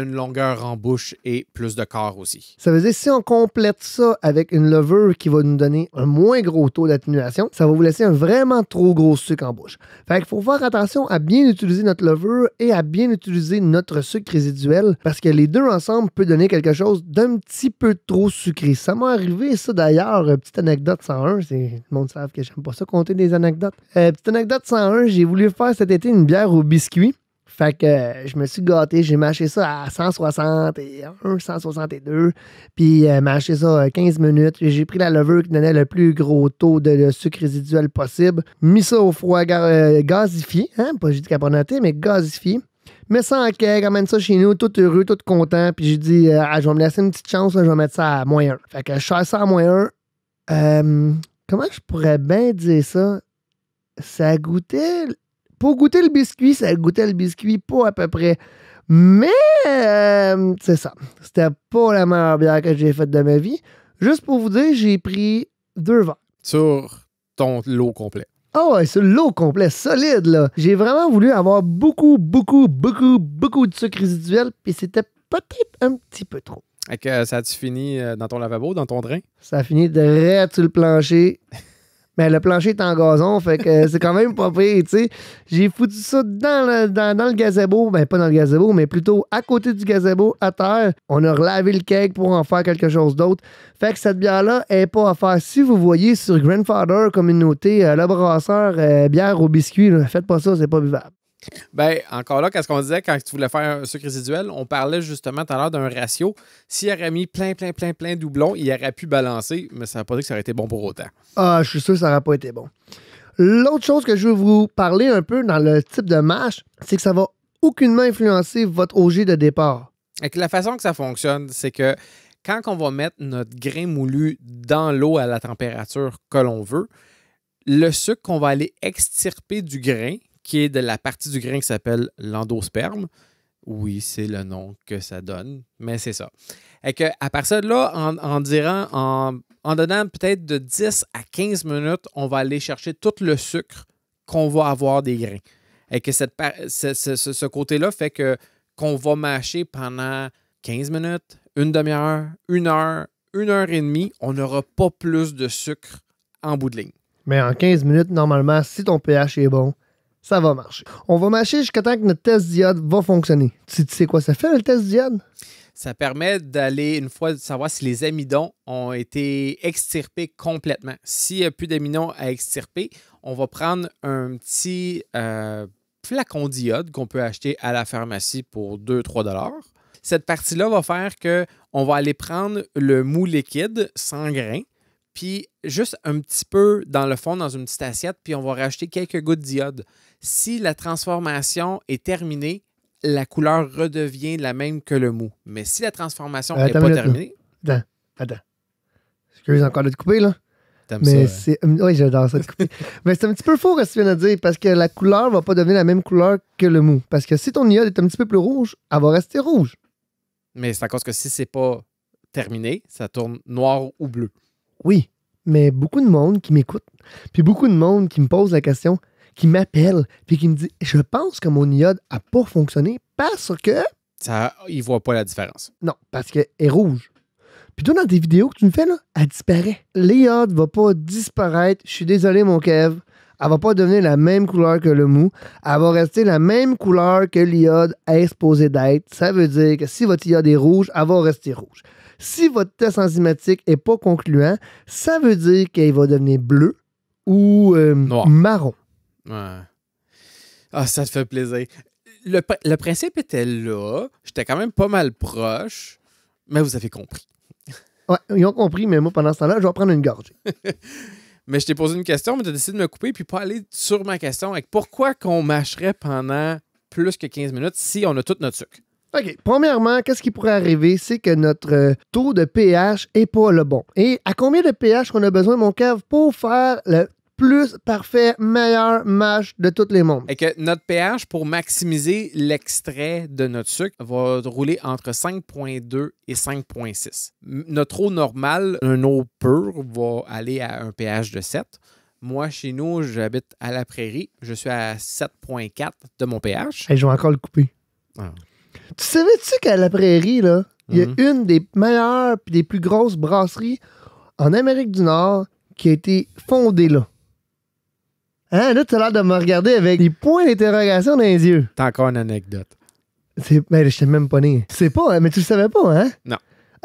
une longueur en bouche et plus de corps aussi.
Ça veut dire si on complète ça avec une levure qui va nous donner un moins gros taux d'atténuation, ça va vous laisser un vraiment trop gros sucre en bouche. Fait qu'il faut faire attention à bien utiliser notre levure et à bien utiliser notre sucre résiduel parce que les deux ensemble peuvent donner quelque chose d'un petit peu trop sucré. Ça m'est arrivé ça d'ailleurs, euh, petite anecdote 101, c'est le monde savent que j'aime pas ça compter des anecdotes. Euh, petite anecdote 101, j'ai voulu faire cet été une bière au biscuit fait que euh, je me suis gâté, j'ai mâché ça à 161, 162, puis euh, mâché ça 15 euh, minutes. J'ai pris la levure qui donnait le plus gros taux de, sucre résiduel possible, mis ça au froid gazifié, hein, pas juste carbonaté, mais gazifié. mais ça en keg, amène ça chez nous, tout heureux, tout content. Puis j'ai dit, ah, je vais me laisser une petite chance, je vais mettre ça à moins 1. Fait que je chasse ça à moins 1. comment je pourrais bien dire ça? Ça goûtait pour goûter le biscuit, ça goûtait le biscuit pas à peu près. Mais euh, c'est ça. C'était pas la meilleure bière que j'ai faite de ma vie. Juste
pour vous dire, j'ai pris deux verres. Sur ton lot complet.
Ah ouais, c'est l'eau complet, solide, là. J'ai vraiment voulu avoir beaucoup, beaucoup, beaucoup, beaucoup de sucre résiduel, puis c'était peut-être un petit peu trop.
que ça a-tu fini euh, dans ton lavabo, dans ton drain?
Ça a fini de sur le plancher mais ben, le plancher est en gazon, fait que c'est quand même pas pire, tu sais. J'ai foutu ça dans le, dans, le gazebo, ben pas dans le gazebo, mais plutôt à côté du gazebo, à terre. On a relavé le cake pour en faire quelque chose d'autre. Fait que cette bière-là est pas à faire. Si vous voyez sur Grandfather Communauté, euh, le brasseur euh, bière au biscuit, ne faites pas ça, c'est pas vivable.
Ben, encore là, qu'est-ce qu'on disait quand tu voulais faire un sucre résiduel? On parlait justement tout à l'heure d'un ratio. S'il aurait mis plein, plein, plein, plein de doublons, il aurait pu balancer, mais ça n'a pas dit que ça aurait été bon pour autant.
Ah, je suis sûr que ça n'aurait pas été bon. L'autre chose que je veux vous parler un peu dans le type de match, c'est que ça va aucunement influencer votre OG de départ.
Et que la façon que ça fonctionne, c'est que quand on va mettre notre grain moulu dans l'eau à la température que l'on veut, le sucre qu'on va aller extirper du grain, qui est de la partie du grain qui s'appelle l'endosperme. Oui, c'est le nom que ça donne, mais c'est ça. Et que, à partir de là, en, donnant peut-être de 10 à 15 minutes, on va aller chercher tout le sucre qu'on va avoir des grains. Et que cette, ce, côté-là fait que qu'on va mâcher pendant 15 minutes, une demi-heure, une heure, une heure et demie, on n'aura pas plus de sucre en bout de ligne.
Mais en 15 minutes, normalement, si ton pH est bon, ça va marcher. On va marcher jusqu'à temps que notre test diode va fonctionner. Tu, sais quoi ça fait, le test diode?
Ça permet d'aller, une fois, de savoir si les amidons ont été extirpés complètement. S'il n'y a plus d'amidons à extirper, on va prendre un petit euh, flacon diode qu'on peut acheter à la pharmacie pour 2-3 Cette partie-là va faire qu'on va aller prendre le mou liquide sans grain puis juste un petit peu dans le fond, dans une petite assiette, puis on va racheter quelques gouttes d'iode. Si la transformation est terminée, la couleur redevient la même que le mou. Mais si la transformation n'est pas terminée.
Attends, attends. Excuse encore de te couper, là. Mais c'est. Oui, j'adore ça de couper. Mais c'est un petit peu faux ce que tu viens de dire, parce que la couleur va pas devenir la même couleur que le mou. Parce que si ton iode est un petit peu plus rouge, elle va rester rouge.
Mais c'est à cause que si c'est pas terminé, ça tourne noir ou bleu.
Oui, mais beaucoup de monde qui m'écoute, puis beaucoup de monde qui me pose la question, qui m'appelle, puis qui me dit Je pense que mon iode a pas fonctionné parce que.
Ça, ne voit pas la différence.
Non, parce qu'elle est rouge. Puis toi, dans tes vidéos que tu me fais, là, elle disparaît. L'iode va pas disparaître. Je suis désolé, mon Kev. Elle va pas devenir la même couleur que le mou. Elle va rester la même couleur que l'iode est supposée d'être. Ça veut dire que si votre iode est rouge, elle va rester rouge. Si votre test enzymatique n'est pas concluant, ça veut dire qu'il va devenir bleu ou euh, marron.
Ah, ça te fait plaisir. Le, principe était là. J'étais quand même pas mal proche, mais vous avez compris.
ils ont compris, mais moi, pendant ce temps-là, je vais prendre une gorgée.
mais je t'ai posé une question, mais tu as décidé de me couper puis pas aller sur ma question avec pourquoi qu'on mâcherait pendant plus que 15 minutes si on a tout notre sucre.
OK. Premièrement, qu'est-ce qui pourrait arriver? C'est que notre euh, taux de pH est pas le bon. Et à combien de pH on a besoin, mon cave, pour faire le plus parfait, meilleur match de tous les mondes.
Et que notre pH, pour maximiser l'extrait de notre sucre, va rouler entre 5,2 et 5,6. Notre eau normale, un eau pure, va aller à un pH de 7. Moi, chez nous, j'habite à la prairie. Je suis à 7,4 de mon pH.
Et je vais encore le couper. Ah. Tu savais-tu qu'à la prairie, là, il y a mhm. une des meilleures et des plus grosses brasseries en Amérique du Nord qui a été fondée là? Hein, là, tu as l'air de me regarder avec des points d'interrogation dans les yeux. T'as encore une anecdote. Mais ben, je t'ai même pas né. C'est pas, hein, mais tu le savais pas, hein? Non.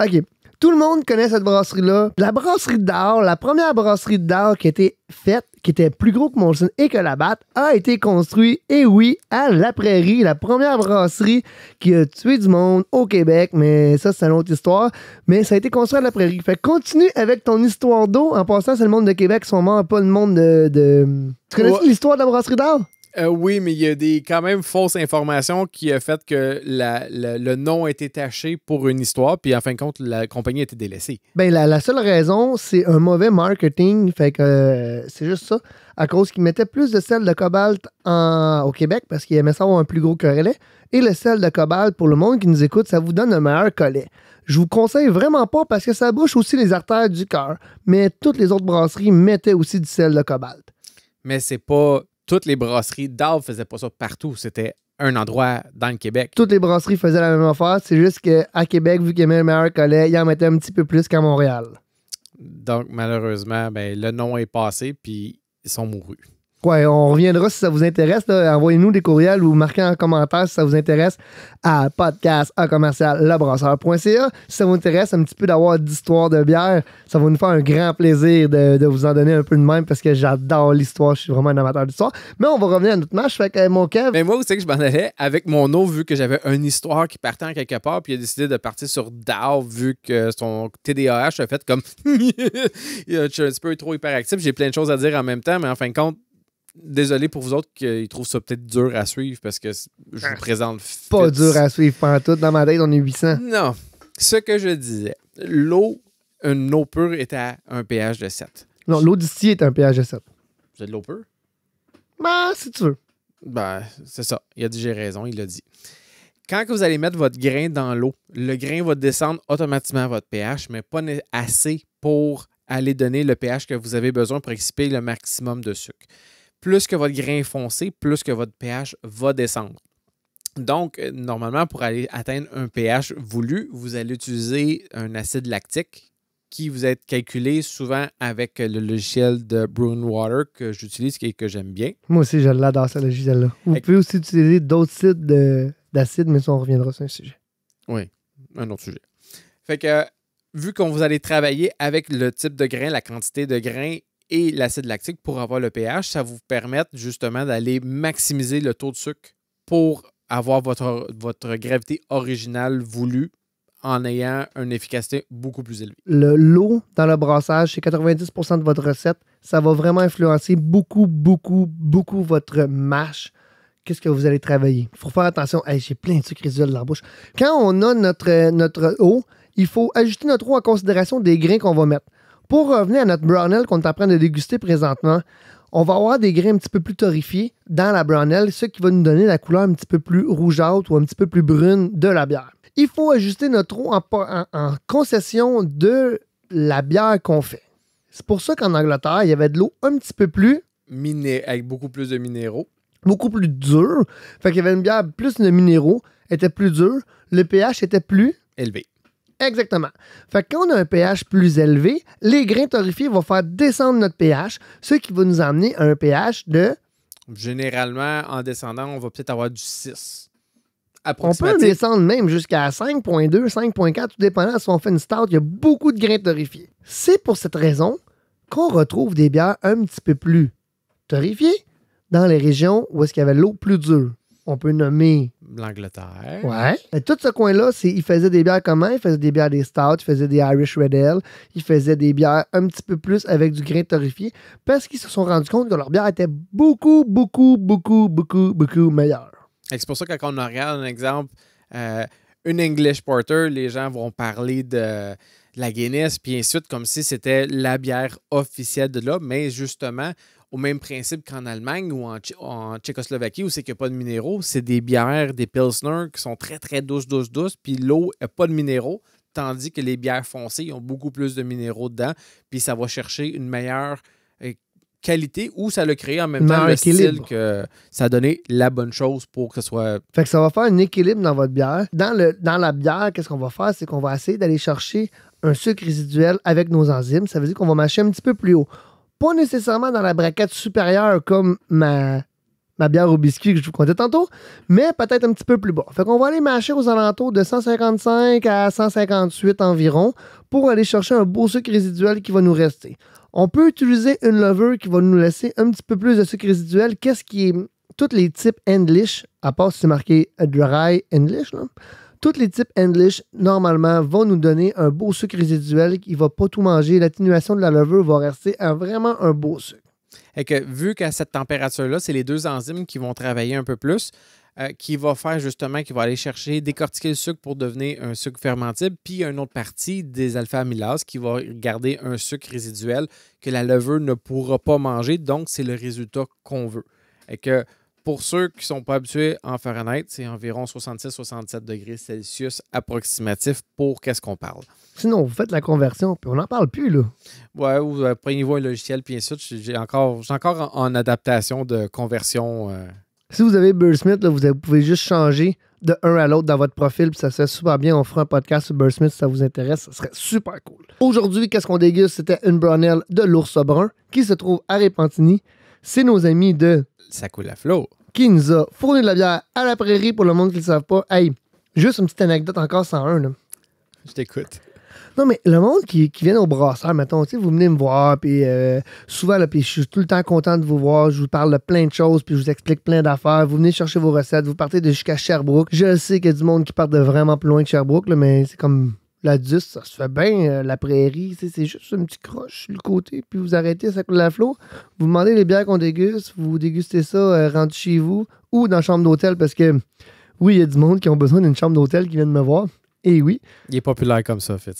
OK. Tout le monde connaît cette brasserie-là. La brasserie d'or, la première brasserie d'or qui a été faite, qui était plus gros que Molson et que la batte, a été construite, et oui, à La Prairie, la première brasserie qui a tué du monde au Québec, mais ça, c'est une autre histoire. Mais ça a été construit à La Prairie. Fait continue avec ton histoire d'eau. En passant, c'est le monde de Québec, son pas le monde de. de... Tu connais l'histoire de la brasserie d'or
euh, oui, mais il y a des quand même fausses informations qui a fait que le nom a été taché pour une histoire, puis en fin de compte, la compagnie a été délaissée.
Ben, la, seule raison, c'est un mauvais marketing. Fait que euh, c'est juste ça. À cause qu'ils mettaient plus de sel de cobalt au Québec parce qu'ils aimaient ça un plus gros collet. Et le sel de cobalt, pour le monde qui nous écoute, ça vous donne un meilleur collet. Je vous conseille vraiment pas parce que ça bouche aussi les artères du cœur. Mais toutes les autres brasseries mettaient aussi du sel de cobalt.
Mais c'est pas toutes les brasseries ne faisaient pas ça partout. C'était un endroit dans le Québec.
Toutes les brasseries faisaient la même affaire. C'est juste qu'à Québec, vu qu'il y avait un meilleur collet, en mettait un petit peu plus qu'à Montréal.
Donc, malheureusement, ben, le nom est passé, puis ils sont mourus.
Ouais, on reviendra si ça vous intéresse. Envoyez-nous des courriels ou marquez en commentaire si ça vous intéresse à podcast à commercial Si ça vous intéresse un petit peu d'avoir d'histoire de bière, ça va nous faire un grand plaisir de, vous en donner un peu de même parce que j'adore l'histoire. Je suis vraiment un amateur d'histoire. Mais on va revenir à notre match. Fait que mon Kev.
Mais moi, vous savez que je m'en allais avec mon eau vu que j'avais une histoire qui partait en quelque part puis il décidé de partir sur DAO vu que son TDAH a fait comme. je suis un petit peu trop hyperactif. J'ai plein de choses à dire en même temps, mais en fin de compte, désolé pour vous autres qu'ils euh, trouvent ça peut-être dur à suivre parce que je vous ah. présente.
Pas dur à suivre, pas tout. Dans ma tête, on est 800.
Non. Ce que je disais, l'eau, une eau pure est à un pH de 7.
Non, l'eau d'ici est à un pH de 7.
Vous êtes l'eau pure? Ben, si tu veux. Ben, c'est ça. Il a dit j'ai raison, il l'a dit. Quand vous allez mettre votre grain dans l'eau, le grain va descendre automatiquement à votre pH, mais pas assez pour aller donner le pH que vous avez besoin pour exciper le maximum de sucre plus que votre grain est foncé, plus que votre pH va descendre. Donc, euh, normalement, pour aller atteindre un pH voulu, vous allez utiliser un acide lactique qui vous est calculé souvent avec euh, le logiciel de Bruin Water que j'utilise et que j'aime bien.
Moi aussi, je l'adore, ce logiciel-là. Vous pouvez aussi utiliser d'autres sites d'acide, mais ça, on reviendra sur un sujet.
Oui, un autre sujet. Fait que, euh, vu qu'on vous allez travailler avec le type de grain, la quantité de grain et l'acide lactique pour avoir le pH. Ça vous permet justement d'aller maximiser le taux de sucre pour avoir votre, votre gravité originale voulue en ayant une efficacité beaucoup plus élevée.
Le l'eau dans le brassage, c'est 90 de votre recette. Ça va vraiment influencer beaucoup, beaucoup, beaucoup votre mâche. Qu'est-ce que vous allez travailler? Il faut faire attention. j'ai plein de sucre résiduel dans la bouche. Quand on a notre, notre eau, il faut ajouter notre eau en considération des grains qu'on va mettre. Pour revenir à notre brownel qu'on est en train de déguster présentement, on va avoir des grains un petit peu plus torréfiés dans la Brownell, ce qui va nous donner la couleur un petit peu plus rougeâtre ou un petit peu plus brune de la bière. Il faut ajuster notre eau en, concession de la bière qu'on fait. C'est pour ça qu'en Angleterre, il y avait de l'eau un petit peu plus. Miné avec beaucoup plus de minéraux. Beaucoup plus dure. Fait qu'il y avait une bière plus de minéraux, était plus dure, le pH était plus. Élevé. Exactement. Fait que quand on a un pH plus élevé, les grains torréfiés vont faire descendre notre pH, ce qui va nous amener à un pH de.
Généralement, en descendant, on va peut-être avoir du 6. On peut descendre
même jusqu'à 5.2, 5.4, tout dépendant si on fait une start, il y a beaucoup de grains torréfiés. C'est pour cette raison qu'on retrouve des bières un petit peu plus torréfiées dans les régions où est-ce qu'il y avait l'eau plus dure on peut nommer.
L'Angleterre. Ouais.
Et tout ce coin-là, c'est ils faisaient des bières comment? ils faisaient des bières des stouts, ils faisaient des Irish Red Ale, il faisait des bières un petit peu plus avec du grain torréfié parce qu'ils se sont rendus compte que leur bière était beaucoup, beaucoup, beaucoup, beaucoup, beaucoup meilleure.
C'est pour ça que quand on regarde un exemple, euh, une English Porter, les gens vont parler de la Guinness, puis ensuite, comme si c'était la bière officielle de là. Mais justement, au même principe qu'en Allemagne ou en, Tchécoslovaquie où c'est qu'il n'y a pas de minéraux. C'est des bières, des Pilsner, qui sont très, très douces, douces, douces, puis l'eau n'a pas de minéraux, tandis que les bières foncées ont beaucoup plus de minéraux dedans, puis ça va chercher une meilleure euh, qualité ou ça le crée en même temps un style que ça a donné la bonne chose pour que ce soit.
Fait que ça va faire un équilibre dans votre bière. Dans, le, dans la bière, qu'est-ce qu'on va faire? C'est qu'on va essayer d'aller chercher un sucre résiduel avec nos enzymes. Ça veut dire qu'on va mâcher un petit peu plus haut pas nécessairement dans la braquette supérieure comme ma, bière au biscuit que je vous connais tantôt, mais peut-être un petit peu plus bas. Fait qu'on va aller mâcher aux alentours de 155 à 158 environ pour aller chercher un beau sucre résiduel qui va nous rester. On peut utiliser une levure qui va nous laisser un petit peu plus de sucre résiduel. Qu'est-ce qui est tous les types English, à part si c'est marqué dry English, là, toutes les types English, normalement, vont nous donner un beau sucre résiduel qui ne va pas tout manger. L'atténuation de la levure va rester un vraiment un beau sucre.
Et que, vu qu'à cette température-là, c'est les deux enzymes qui vont travailler un peu plus, euh, qui va faire justement, qui va aller chercher, décortiquer le sucre pour devenir un sucre fermentible, puis une autre partie des alpha-amylases qui va garder un sucre résiduel que la levure ne pourra pas manger. Donc, c'est le résultat qu'on veut. Et que pour ceux qui ne sont pas habitués en Fahrenheit, c'est environ 66-67 degrés Celsius approximatif pour qu'est-ce qu'on parle.
Sinon, vous faites la conversion, puis on n'en parle plus, là.
Ouais, vous prenez-vous un logiciel, puis ensuite, J'ai encore, encore en, adaptation de conversion.
Euh. Si vous avez Smith, vous pouvez juste changer de un à l'autre dans votre profil, puis ça serait super bien. On fera un podcast sur Burr Smith si ça vous intéresse. ça serait super cool. Aujourd'hui, qu'est-ce qu'on déguste? C'était une Brunel de l'ours brun qui se trouve à Repentigny c'est nos amis de Ça coule flot qui nous a fourni de la bière à la prairie pour le monde qui ne le savent pas. Hey, juste une petite anecdote encore sans Là. Je t'écoute. Non, mais le monde qui, vient au brasseur, mettons, vous venez me voir, puis euh, souvent, puis je suis tout le temps content de vous voir, je vous parle de plein de choses, puis je vous explique plein d'affaires, vous venez chercher vos recettes, vous partez de jusqu'à Sherbrooke. Je sais qu'il y a du monde qui part de vraiment plus loin que Sherbrooke, là, mais c'est comme la 10, ça se fait bien. Euh, la prairie, c'est juste un petit croche sur le côté. Puis vous arrêtez, ça coule la flot. Vous demandez les bières qu'on déguste. Vous dégustez ça euh, rentrez chez vous ou dans la chambre d'hôtel parce que, oui, il y a du monde qui ont besoin d'une chambre d'hôtel qui de me voir. Et oui.
Il est populaire comme ça, fait.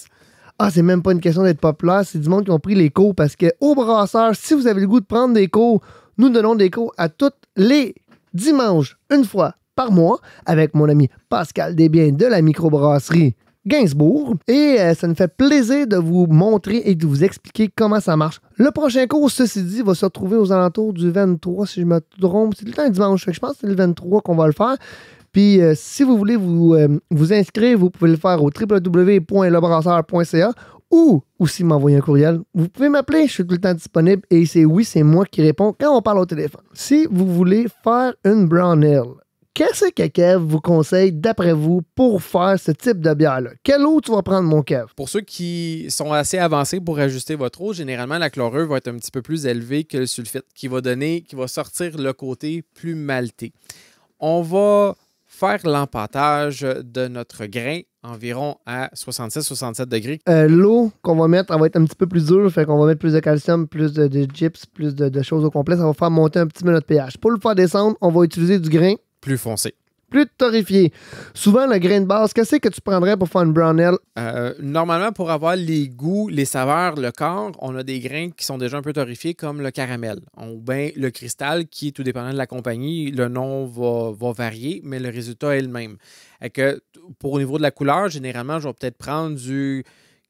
Ah, c'est même pas une question d'être populaire. C'est du monde qui ont pris les cours parce que, au brasseur, si vous avez le goût de prendre des cours, nous donnons des cours à toutes les dimanches, une fois par mois, avec mon ami Pascal Desbiens de la microbrasserie Gainsbourg. Et euh, ça nous fait plaisir de vous montrer et de vous expliquer comment ça marche. Le prochain cours, ceci dit, va se retrouver aux alentours du 23, si je me trompe. C'est le temps dimanche, je pense que c'est le 23 qu'on va le faire. Puis euh, si vous voulez vous, euh, vous inscrire, vous pouvez le faire au www.lebrasseur.ca ou aussi m'envoyer un courriel. Vous pouvez m'appeler, je suis tout le temps disponible et c'est oui, c'est moi qui réponds quand on parle au téléphone. Si vous voulez faire une brown qu'est-ce que Kev vous conseille, d'après vous, pour faire ce type de bière-là? Quelle eau tu vas prendre, mon Kev?
Pour ceux qui sont assez avancés pour ajuster votre eau, généralement, la chlorure va être un petit peu plus élevée que le sulfite, qui va donner, qui va sortir le côté plus malté. On va faire l'empattage de notre grain environ à 66-67 degrés.
Euh, l'eau qu'on va mettre, elle va être un petit peu plus dure, fait qu'on va mettre plus de calcium, plus de, de gyps, plus de, de, choses au complet. Ça va faire monter un petit peu notre pH. Pour le faire descendre, on va utiliser du grain plus foncé. Plus torréfié. Souvent, le grain de base, qu'est-ce que tu prendrais pour faire une brown euh,
normalement, pour avoir les goûts, les saveurs, le corps, on a des grains qui sont déjà un peu torréfiés, comme le caramel. Ou bien le cristal, qui, tout dépendant de la compagnie, le nom va, varier, mais le résultat est le même. Et que, pour au niveau de la couleur, généralement, je vais peut-être prendre du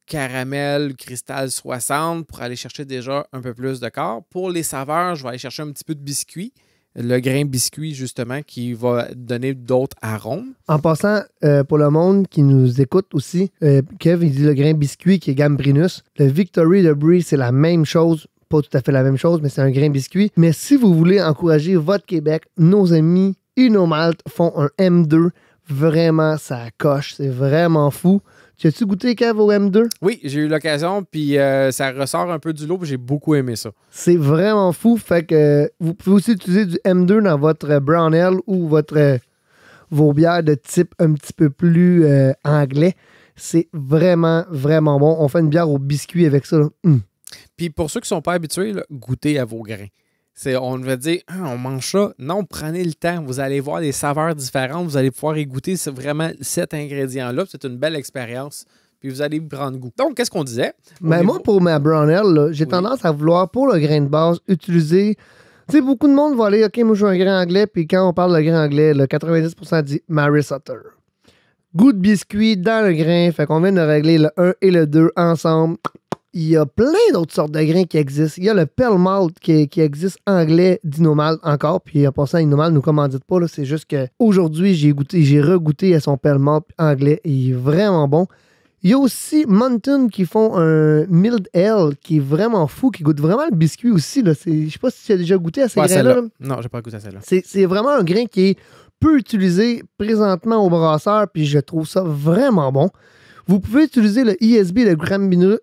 caramel cristal 60 pour aller chercher déjà un peu plus de corps. Pour les saveurs, je vais aller chercher un petit peu de biscuit le grain biscuit, justement, qui va donner d'autres arômes.
En passant, euh, pour le monde qui nous écoute aussi, euh, Kev, il dit le grain biscuit qui est Gambrinus. Le Victory de Brie, c'est la même chose. Pas tout à fait la même chose, mais c'est un grain biscuit. Mais si vous voulez encourager votre Québec, nos amis maltes font un M2. Vraiment, ça coche. C'est vraiment fou as tu goûté caves au M2?
Oui, j'ai eu l'occasion, puis euh, ça ressort un peu du lot, puis j'ai beaucoup aimé ça.
C'est vraiment fou, fait que euh, vous pouvez aussi utiliser du M2 dans votre euh, brown ou votre, vos bières de type un petit peu plus anglais. C'est vraiment, vraiment bon. On fait une bière au biscuit avec ça. Hum.
Puis pour ceux qui ne sont pas habitués, goûtez à vos grains on va dire, ah, on mange ça. Non, prenez le temps. Vous allez voir des saveurs différentes. Vous allez pouvoir goûter vraiment cet ingrédient-là. C'est une belle expérience. Puis vous allez prendre goût. Donc, qu'est-ce qu'on disait?
Mais moi, pour ma brownelle, j'ai tendance à vouloir, pour le grain de base, utiliser. Tu sais, beaucoup de monde va aller, OK, moi, je veux un grain anglais. Puis quand on parle de grain anglais, le 90% dit Mary Sutter. Goût de biscuit dans le grain. Fait qu'on vient de régler le 1 et le 2 ensemble il y a plein d'autres sortes de grains qui existent. Il y a le Pell Malt qui, existe anglais d'Inomal encore. Puis en passant, Inomal nous commandite pas. C'est juste que aujourd'hui, j'ai goûté, j'ai à son Pell Malt anglais. Il est vraiment bon. Il y a aussi Mountain qui font un Mild Ale qui est vraiment fou, qui goûte vraiment le biscuit aussi. Là. Je sais pas si tu as déjà goûté à ces grains-là.
Non, j'ai pas goûté à celle-là.
C'est vraiment un grain qui est peu utilisé présentement au brasseur, puis je trouve ça vraiment bon. Vous pouvez utiliser le ISB de Gambrinus.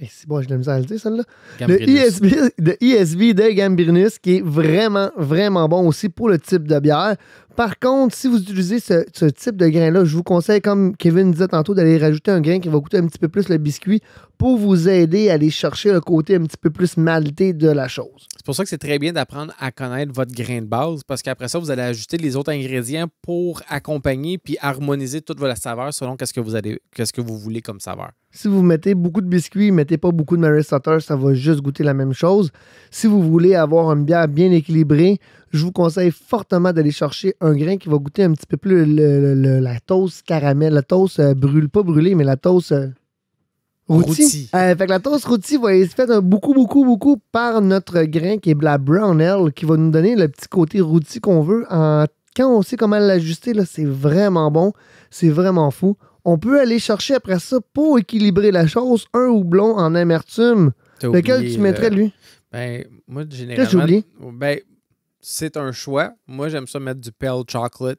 Eh, c'est bon, je de la à le dire, celle-là. Le ISB, le ISB de Gambrinus, qui est vraiment, vraiment bon aussi pour le type de bière. Par contre, si vous utilisez ce, type de grain-là, je vous conseille, comme Kevin disait tantôt, d'aller rajouter un grain qui va coûter un petit peu plus le biscuit pour vous aider à aller chercher le côté un petit peu plus malté de la chose.
C'est pour ça que c'est très bien d'apprendre à connaître votre grain de base parce qu'après ça, vous allez ajouter les autres ingrédients pour accompagner puis harmoniser toute votre saveur selon qu'est-ce que vous allez, qu'est-ce que vous voulez comme saveur.
Si vous mettez beaucoup de biscuits, mettez pas beaucoup de Mary Sutter, ça va juste goûter la même chose. Si vous voulez avoir une bière bien équilibrée, je vous conseille fortement d'aller chercher un grain qui va goûter un petit peu plus la toast caramel, la toast euh, brûle, pas brûlée, mais la toast euh, euh, fait que la toast rôtie va être faite euh, beaucoup, beaucoup, beaucoup par notre grain qui est la brown ale qui va nous donner le petit côté rôti qu'on veut. Quand on sait comment l'ajuster, c'est vraiment bon. C'est vraiment fou. On peut aller chercher après ça, pour équilibrer la chose, un houblon en amertume. Lequel tu mettrais, lui?
Ben, moi, généralement... Qu'est-ce Ben, c'est un choix. Moi, j'aime ça mettre du pale chocolate.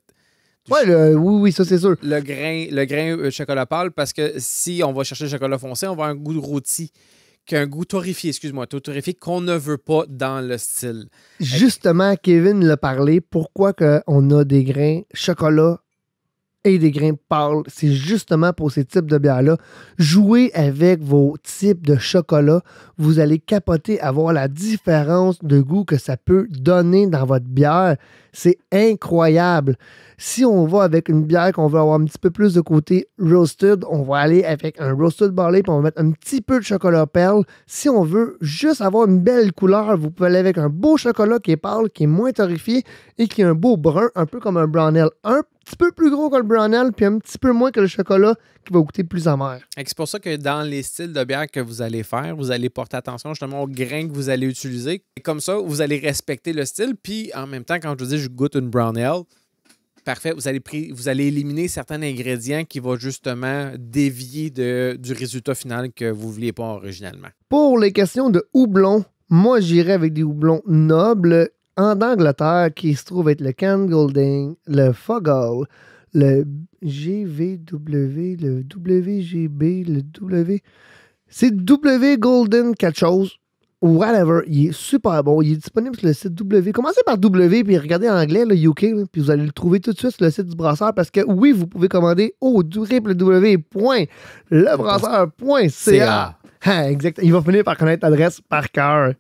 le, oui, oui, ça c'est sûr. Le
grain, le grain euh, chocolat pâle, parce que si on va chercher le chocolat foncé, on va avoir un goût de rôti, qu'un goût torréfié, excuse-moi, torréfié qu'on ne veut pas dans le style.
Justement, Kevin l'a parlé, pourquoi que on a des grains chocolat et des grains pâles. C'est justement pour ces types de bières-là. Jouez avec vos types de chocolat. Vous allez capoter à voir la différence de goût que ça peut donner dans votre bière. C'est incroyable. Si on va avec une bière qu'on veut avoir un petit peu plus de côté roasted, on va aller avec un roasted barley pour mettre un petit peu de chocolat perle. Si on veut juste avoir une belle couleur, vous pouvez aller avec un beau chocolat qui est pâle, qui est moins torréfié et qui est un beau brun, un peu comme un brown ale petit peu plus gros que le brown ale, puis un petit peu moins que le chocolat qui va goûter plus amer.
C'est pour ça que dans les styles de bière que vous allez faire, vous allez porter attention justement aux grains que vous allez utiliser. Et comme ça, vous allez respecter le style. Puis en même temps, quand je vous dis je goûte une ale », parfait, vous allez, vous allez éliminer certains ingrédients qui vont justement dévier de, du résultat final que vous ne vouliez pas originalement.
Pour les questions de houblon, moi, j'irais avec des houblons nobles en Angleterre qui se trouve être le Can Golding, le Foggle, le GVW, le WGB, le W. C'est W Golden quelque chose. Whatever. Il est super bon. Il est disponible sur le site W. Commencez par W puis regardez en anglais, le UK, puis vous allez le trouver tout de suite sur le site du brasseur parce que oui, vous pouvez commander au www.lebrasseur.ca. Exact. Il va finir par connaître l'adresse par cœur.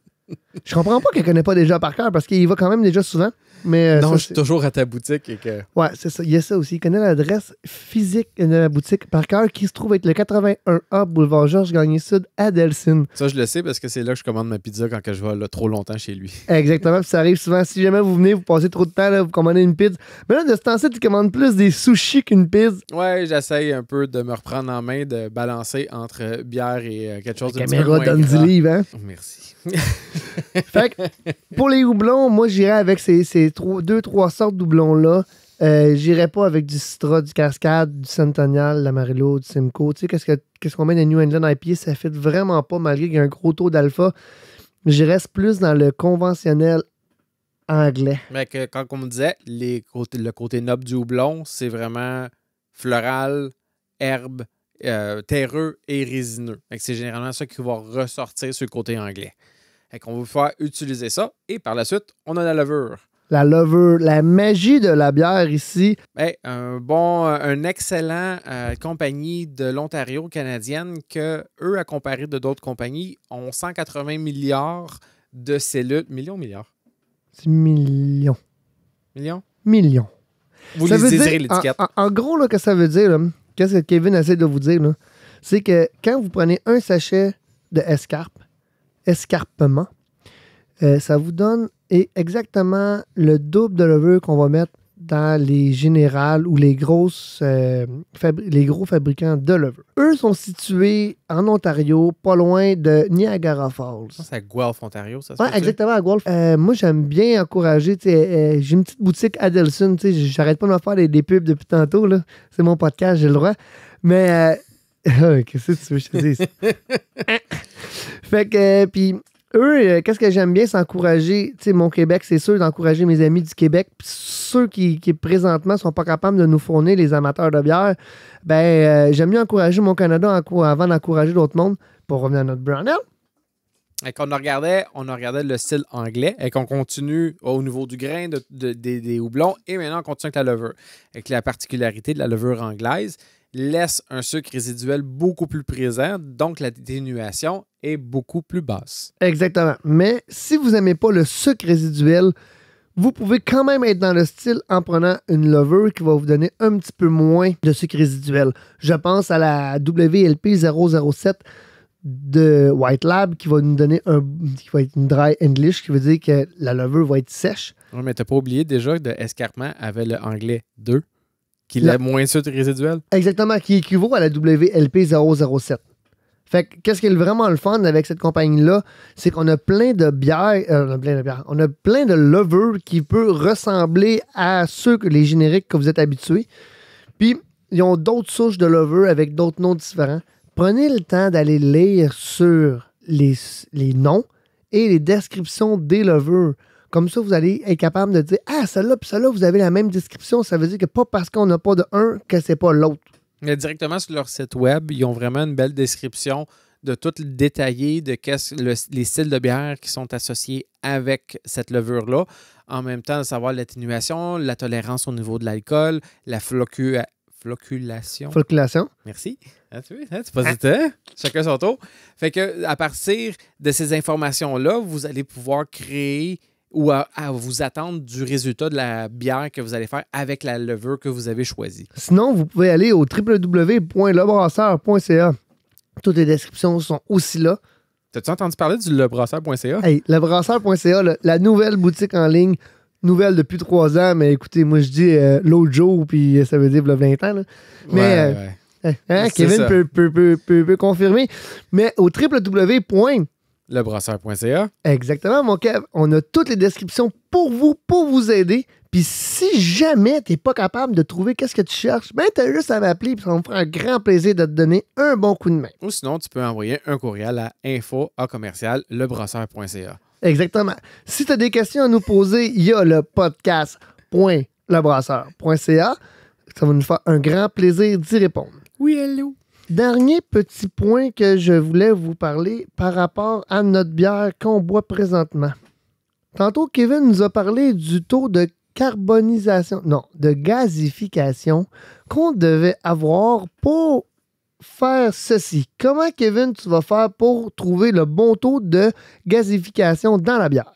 Je comprends pas qu'elle connaît pas déjà par cœur parce qu'il va quand même déjà souvent non, je suis
toujours à ta boutique. Et que...
Ouais, c'est ça. Il y a ça aussi. Il connaît l'adresse physique de la boutique par cœur qui se trouve être le 81A boulevard Georges Gagné Sud à Delcine.
Ça, je le sais parce que c'est là que je commande ma pizza quand que je vais là, trop longtemps chez lui.
Exactement. ça arrive souvent. Si jamais vous venez, vous passez trop de temps, là, vous commandez une pizza. Mais là, de ce temps-ci, tu commandes plus des sushis qu'une pizza.
Ouais, j'essaye un peu de me reprendre en main, de balancer entre bière et euh, quelque chose de caméra hein? oh, Merci.
fait que, pour les houblons, moi, j'irai avec ces deux, trois sortes doublons-là, euh, j'irais pas avec du Citra, du Cascade, du Centennial, de l'Amarillo, du Simcoe. Tu sais, qu'est-ce, qu'on met des New England IP? Ça fait vraiment pas, malgré qu'il y a un gros taux d'alpha. J'y reste plus dans le conventionnel anglais.
Mais quand on me disait, le côté noble du houblon, c'est vraiment floral, herbe, euh, terreux et résineux. C'est généralement ça qui va ressortir sur le côté anglais. on qu'on va pouvoir utiliser ça et par la suite, on a la levure
la la magie de la bière ici.
Ben, un bon, euh, un excellent euh, compagnie de l'Ontario canadienne que, eux, à comparer de d'autres compagnies, ont 180 milliards de cellules. Millions, milliards?
C'est millions. Millions? Millions. Vous ça veut dire, l'étiquette. En, gros, là, que ça veut dire, qu'est-ce que Kevin essaie de vous dire, c'est que quand vous prenez un sachet de escarpe, escarpement, euh, ça vous donne est exactement le double de levure qu'on va mettre dans les générales ou les, grosses, euh, les gros fabricants de levure. Eux sont situés en Ontario, pas loin de Niagara Falls. C'est
à Guelph, Ontario, ça? Oui, exactement,
à Guelph. Euh, moi, j'aime bien encourager. Euh, j'ai une petite boutique Adelson. J'arrête pas de me faire des, pubs depuis tantôt. C'est mon podcast, j'ai le droit. Mais ah, qu'est-ce que tu veux que je hein? fait que, puis eux, euh, qu'est-ce que j'aime bien, c'est encourager, tu sais, mon Québec, c'est sûr, d'encourager mes amis du Québec, puis ceux qui, présentement, présentement sont pas capables de nous fournir, les amateurs de bière, ben, euh, j'aime mieux encourager mon Canada avant d'encourager d'autres mondes pour revenir à notre brown hein.
Et qu'on regardait, on regardait le style anglais et qu'on continue au niveau du grain des houblons et maintenant on continue avec la levure. Avec la particularité de la levure anglaise, laisse un sucre résiduel beaucoup plus présent, donc la dénuation est beaucoup plus basse.
Exactement. Mais si vous n'aimez pas le sucre résiduel, vous pouvez quand même être dans le style en prenant une lover qui va vous donner un petit peu moins de sucre résiduel. Je pense à la WLP 007 de White Lab qui va nous donner un une dry English qui veut dire que la lover va être sèche.
Oui, mais t'as pas oublié déjà que de escarpement avait le anglais 2. Qui la moins sûre résiduelle?
Exactement, qui équivaut à la WLP 007. Fait qu'est-ce qui est vraiment le fun avec cette compagnie-là, c'est qu'on a plein de bières, euh, on a plein de bières, on a plein de levures qui peuvent ressembler à ceux que les génériques que vous êtes habitués. Puis ils ont d'autres souches de lovers avec d'autres noms différents. Prenez le temps d'aller lire sur les, les noms et les descriptions des lovers. Comme ça, vous allez être capable de dire Ah, celle-là puis celle-là, vous avez la même description. Ça veut dire que pas parce qu'on n'a pas de un que c'est pas l'autre.
Mais Directement sur leur site web, ils ont vraiment une belle description de tout le détaillé de les styles de bière qui sont associés avec cette levure-là. En même temps, de savoir l'atténuation, la tolérance au niveau de l'alcool, la floculation. Floculation. Merci. Ah, tu hein, hein? Chacun son tour. Fait que à partir de ces informations-là, vous allez pouvoir créer ou à, vous attendre du résultat de la bière que vous allez faire avec la levure que vous avez choisie.
Sinon, vous pouvez aller au www.lebrasseur.ca. Toutes les descriptions sont aussi là.
T'as-tu entendu parler du lebrasseur.ca?
Hey, lebrasseur.ca, la nouvelle boutique en ligne, nouvelle depuis trois ans, mais écoutez, moi je dis euh, l'autre jour, puis euh, ça veut dire le 20 ans. Là. Mais euh, hein, hein, Kevin peut, confirmer. Mais au www.
Lebrasseur.ca.
Exactement, mon Kev. On a toutes les descriptions pour vous, pour vous aider. Puis si jamais tu n'es pas capable de trouver qu'est-ce que tu cherches, ben tu juste à m'appeler, puis ça me fera un grand plaisir de te donner un bon coup de main.
Ou sinon, tu peux envoyer un courriel à info
Exactement. Si tu as des questions à nous poser, il y a le podcast.lebrasseur.ca. Ça va nous faire un grand plaisir d'y répondre. Oui, hello. Dernier petit point que je voulais vous parler par rapport à notre bière qu'on boit présentement. Tantôt, Kevin nous a parlé du taux de carbonisation, non, de gazification qu'on devait avoir pour faire ceci. Comment, Kevin, tu vas faire pour trouver le bon taux de gazification dans la bière?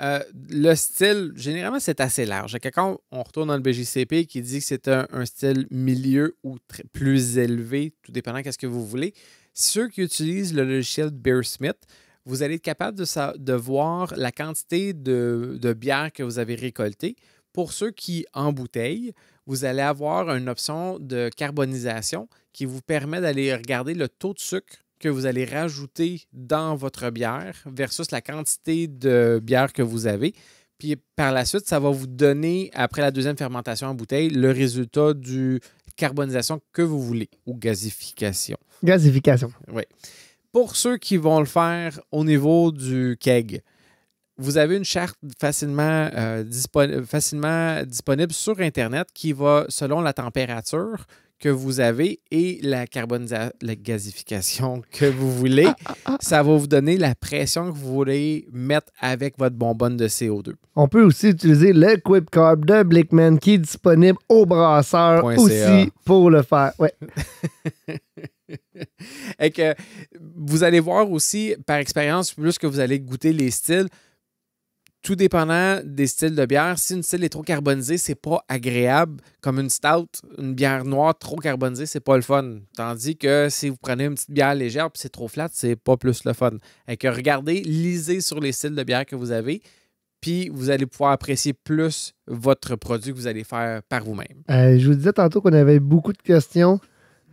Euh, le style, généralement, c'est assez large. Quand on retourne dans le BJCP qui dit que c'est un, style milieu ou plus élevé, tout dépendant de ce que vous voulez, ceux qui utilisent le logiciel Beersmith, vous allez être capable de, voir la quantité de, de bière que vous avez récoltée. Pour ceux qui embouteillent, vous allez avoir une option de carbonisation qui vous permet d'aller regarder le taux de sucre que vous allez rajouter dans votre bière versus la quantité de bière que vous avez. Puis par la suite, ça va vous donner, après la deuxième fermentation en bouteille, le résultat du carbonisation que vous voulez ou gazification.
Gazification.
Oui. Pour ceux qui vont le faire au niveau du keg, vous avez une charte facilement, euh, facilement disponible sur Internet qui va, selon la température, que vous avez et la carbonisation, la gazification que vous voulez, ah, ah, ah. ça va vous donner la pression que vous voulez mettre avec votre bonbonne de CO2.
On peut aussi utiliser le Quip Carb de Blickman qui est disponible au brasseur aussi pour le faire. Ouais.
et que vous allez voir aussi par expérience, plus que vous allez goûter les styles, tout dépendant des styles de bière, si une style est trop carbonisée, c'est pas agréable. Comme une stout, une bière noire trop carbonisée, c'est pas le fun. Tandis que si vous prenez une petite bière légère puis c'est trop flat, c'est pas plus le fun. Et que regardez, lisez sur les styles de bière que vous avez puis vous allez pouvoir apprécier plus votre produit que vous allez faire par vous-même.
Euh, je vous disais tantôt qu'on avait beaucoup de questions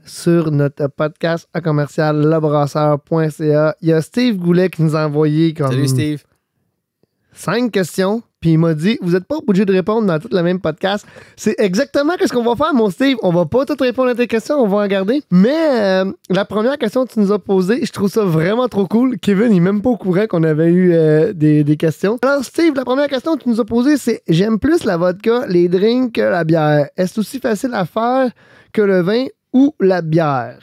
sur notre podcast à commercial labrasseur.ca. Il y a Steve Goulet qui nous a envoyé comme Salut Steve cinq questions. Puis il m'a dit, vous n'êtes pas obligé de répondre dans tout le même podcast. C'est exactement ce qu'on va faire, mon Steve. On va pas tout répondre à tes questions, on va regarder. Mais euh, la première question que tu nous as posée, je trouve ça vraiment trop cool. Kevin, il même pas au courant qu'on avait eu euh, des, des, questions. Alors, Steve, la première question que tu nous as posée, c'est j'aime plus la vodka, les drinks que la bière. Est-ce aussi facile à faire que le vin ou la bière?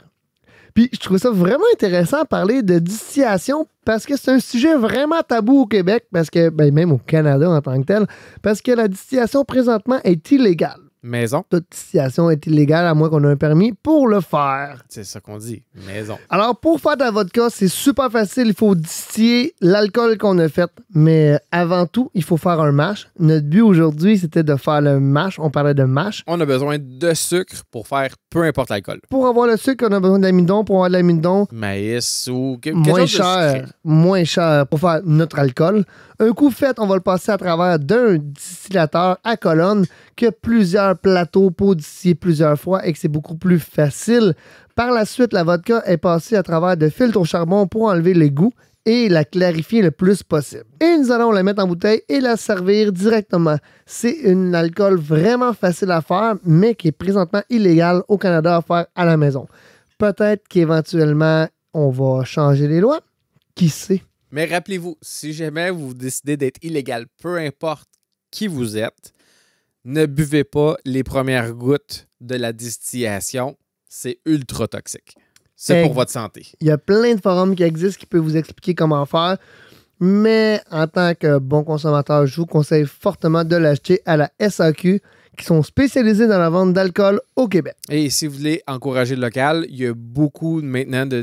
Puis je trouve ça vraiment intéressant de parler de distillation parce que c'est un sujet vraiment tabou au Québec, parce que ben, même au Canada en tant que tel, parce que la distillation présentement est illégale. Maison. Toute distillation est illégale à moins qu'on ait un permis pour le faire.
C'est ça qu'on dit, maison.
Alors, pour faire de la vodka, c'est super facile. Il faut distiller l'alcool qu'on a fait. Mais avant tout, il faut faire un mash. Notre but aujourd'hui, c'était de faire le mash. On parlait de mash.
On a besoin de sucre pour faire peu importe l'alcool.
Pour avoir le sucre, on a besoin d'amidon. Pour avoir de l'amidon,
maïs ou quelque moins cher,
Moins cher pour faire notre alcool. Un coup fait, on va le passer à travers d'un distillateur à colonne que plusieurs plateau pour d'ici plusieurs fois et que c'est beaucoup plus facile. Par la suite, la vodka est passée à travers de filtres au charbon pour enlever les goûts et la clarifier le plus possible. Et nous allons la mettre en bouteille et la servir directement. C'est un alcool vraiment facile à faire, mais qui est présentement illégal au Canada à faire à la maison. Peut-être qu'éventuellement, on va changer les lois. Qui sait?
Mais rappelez-vous, si jamais vous décidez d'être illégal, peu importe qui vous êtes, ne buvez pas les premières gouttes de la distillation. C'est ultra toxique. C'est pour votre santé.
Il y a plein de forums qui existent qui peuvent vous expliquer comment faire. Mais en tant que bon consommateur, je vous conseille fortement de l'acheter à la SAQ qui sont spécialisés dans la vente d'alcool au Québec.
Et si vous voulez encourager le local, il y a beaucoup maintenant de, de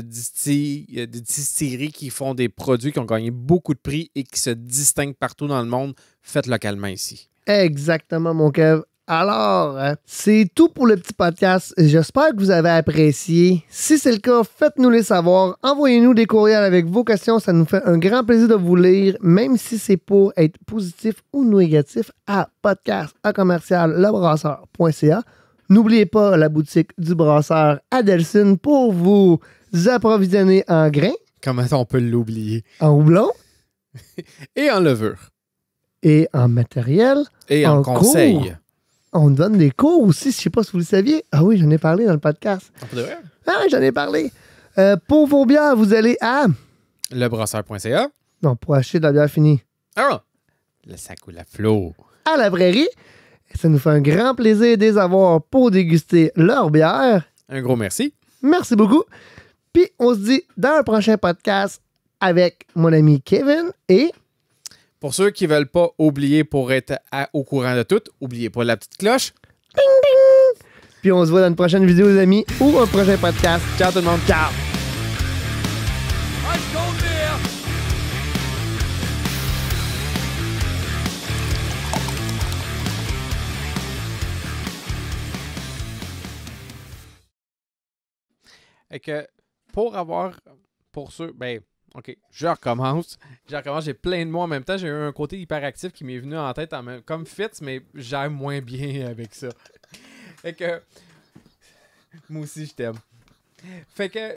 distilleries qui font des produits qui ont gagné beaucoup de prix et qui se distinguent partout dans le monde. Faites localement ici.
Exactement, mon Kev. Alors, euh, c'est tout pour le petit podcast. J'espère que vous avez apprécié. Si c'est le cas, faites-nous les savoir. Envoyez-nous des courriels avec vos questions. Ça nous fait un grand plaisir de vous lire, même si c'est pour être positif ou négatif, à podcast à N'oubliez pas la boutique du brasseur Adelson pour vous approvisionner en grains. Comment on peut l'oublier? En houblon.
Et en levure
et en matériel. Et en, conseil. On donne des cours aussi, je ne sais pas si vous le saviez. Ah oui, j'en ai parlé dans le podcast. Ah, ah, j'en ai parlé. Euh, pour vos bières, vous allez à...
Lebrasseur.ca.
Non, pour acheter de la bière finie. Ah! Le sac ou la flot. À la brairie. Ça nous fait un grand plaisir de les avoir pour déguster leur bière.
Un gros merci.
Merci beaucoup. Puis on se dit dans un prochain podcast avec mon ami Kevin et
pour ceux qui ne veulent pas oublier pour être au courant de tout, oubliez
pas la petite cloche. Ding, ding! Puis on se voit dans une prochaine vidéo, les amis, ou un prochain podcast. Ciao tout le monde, ciao!
Et que pour avoir, pour ceux, ben, OK, je recommence. Je recommence, j'ai plein de mots en même temps. J'ai eu un côté hyperactif qui m'est venu en tête en comme Fitz, mais j'aime moins bien avec ça. fait que. Moi aussi, je t'aime. Fait que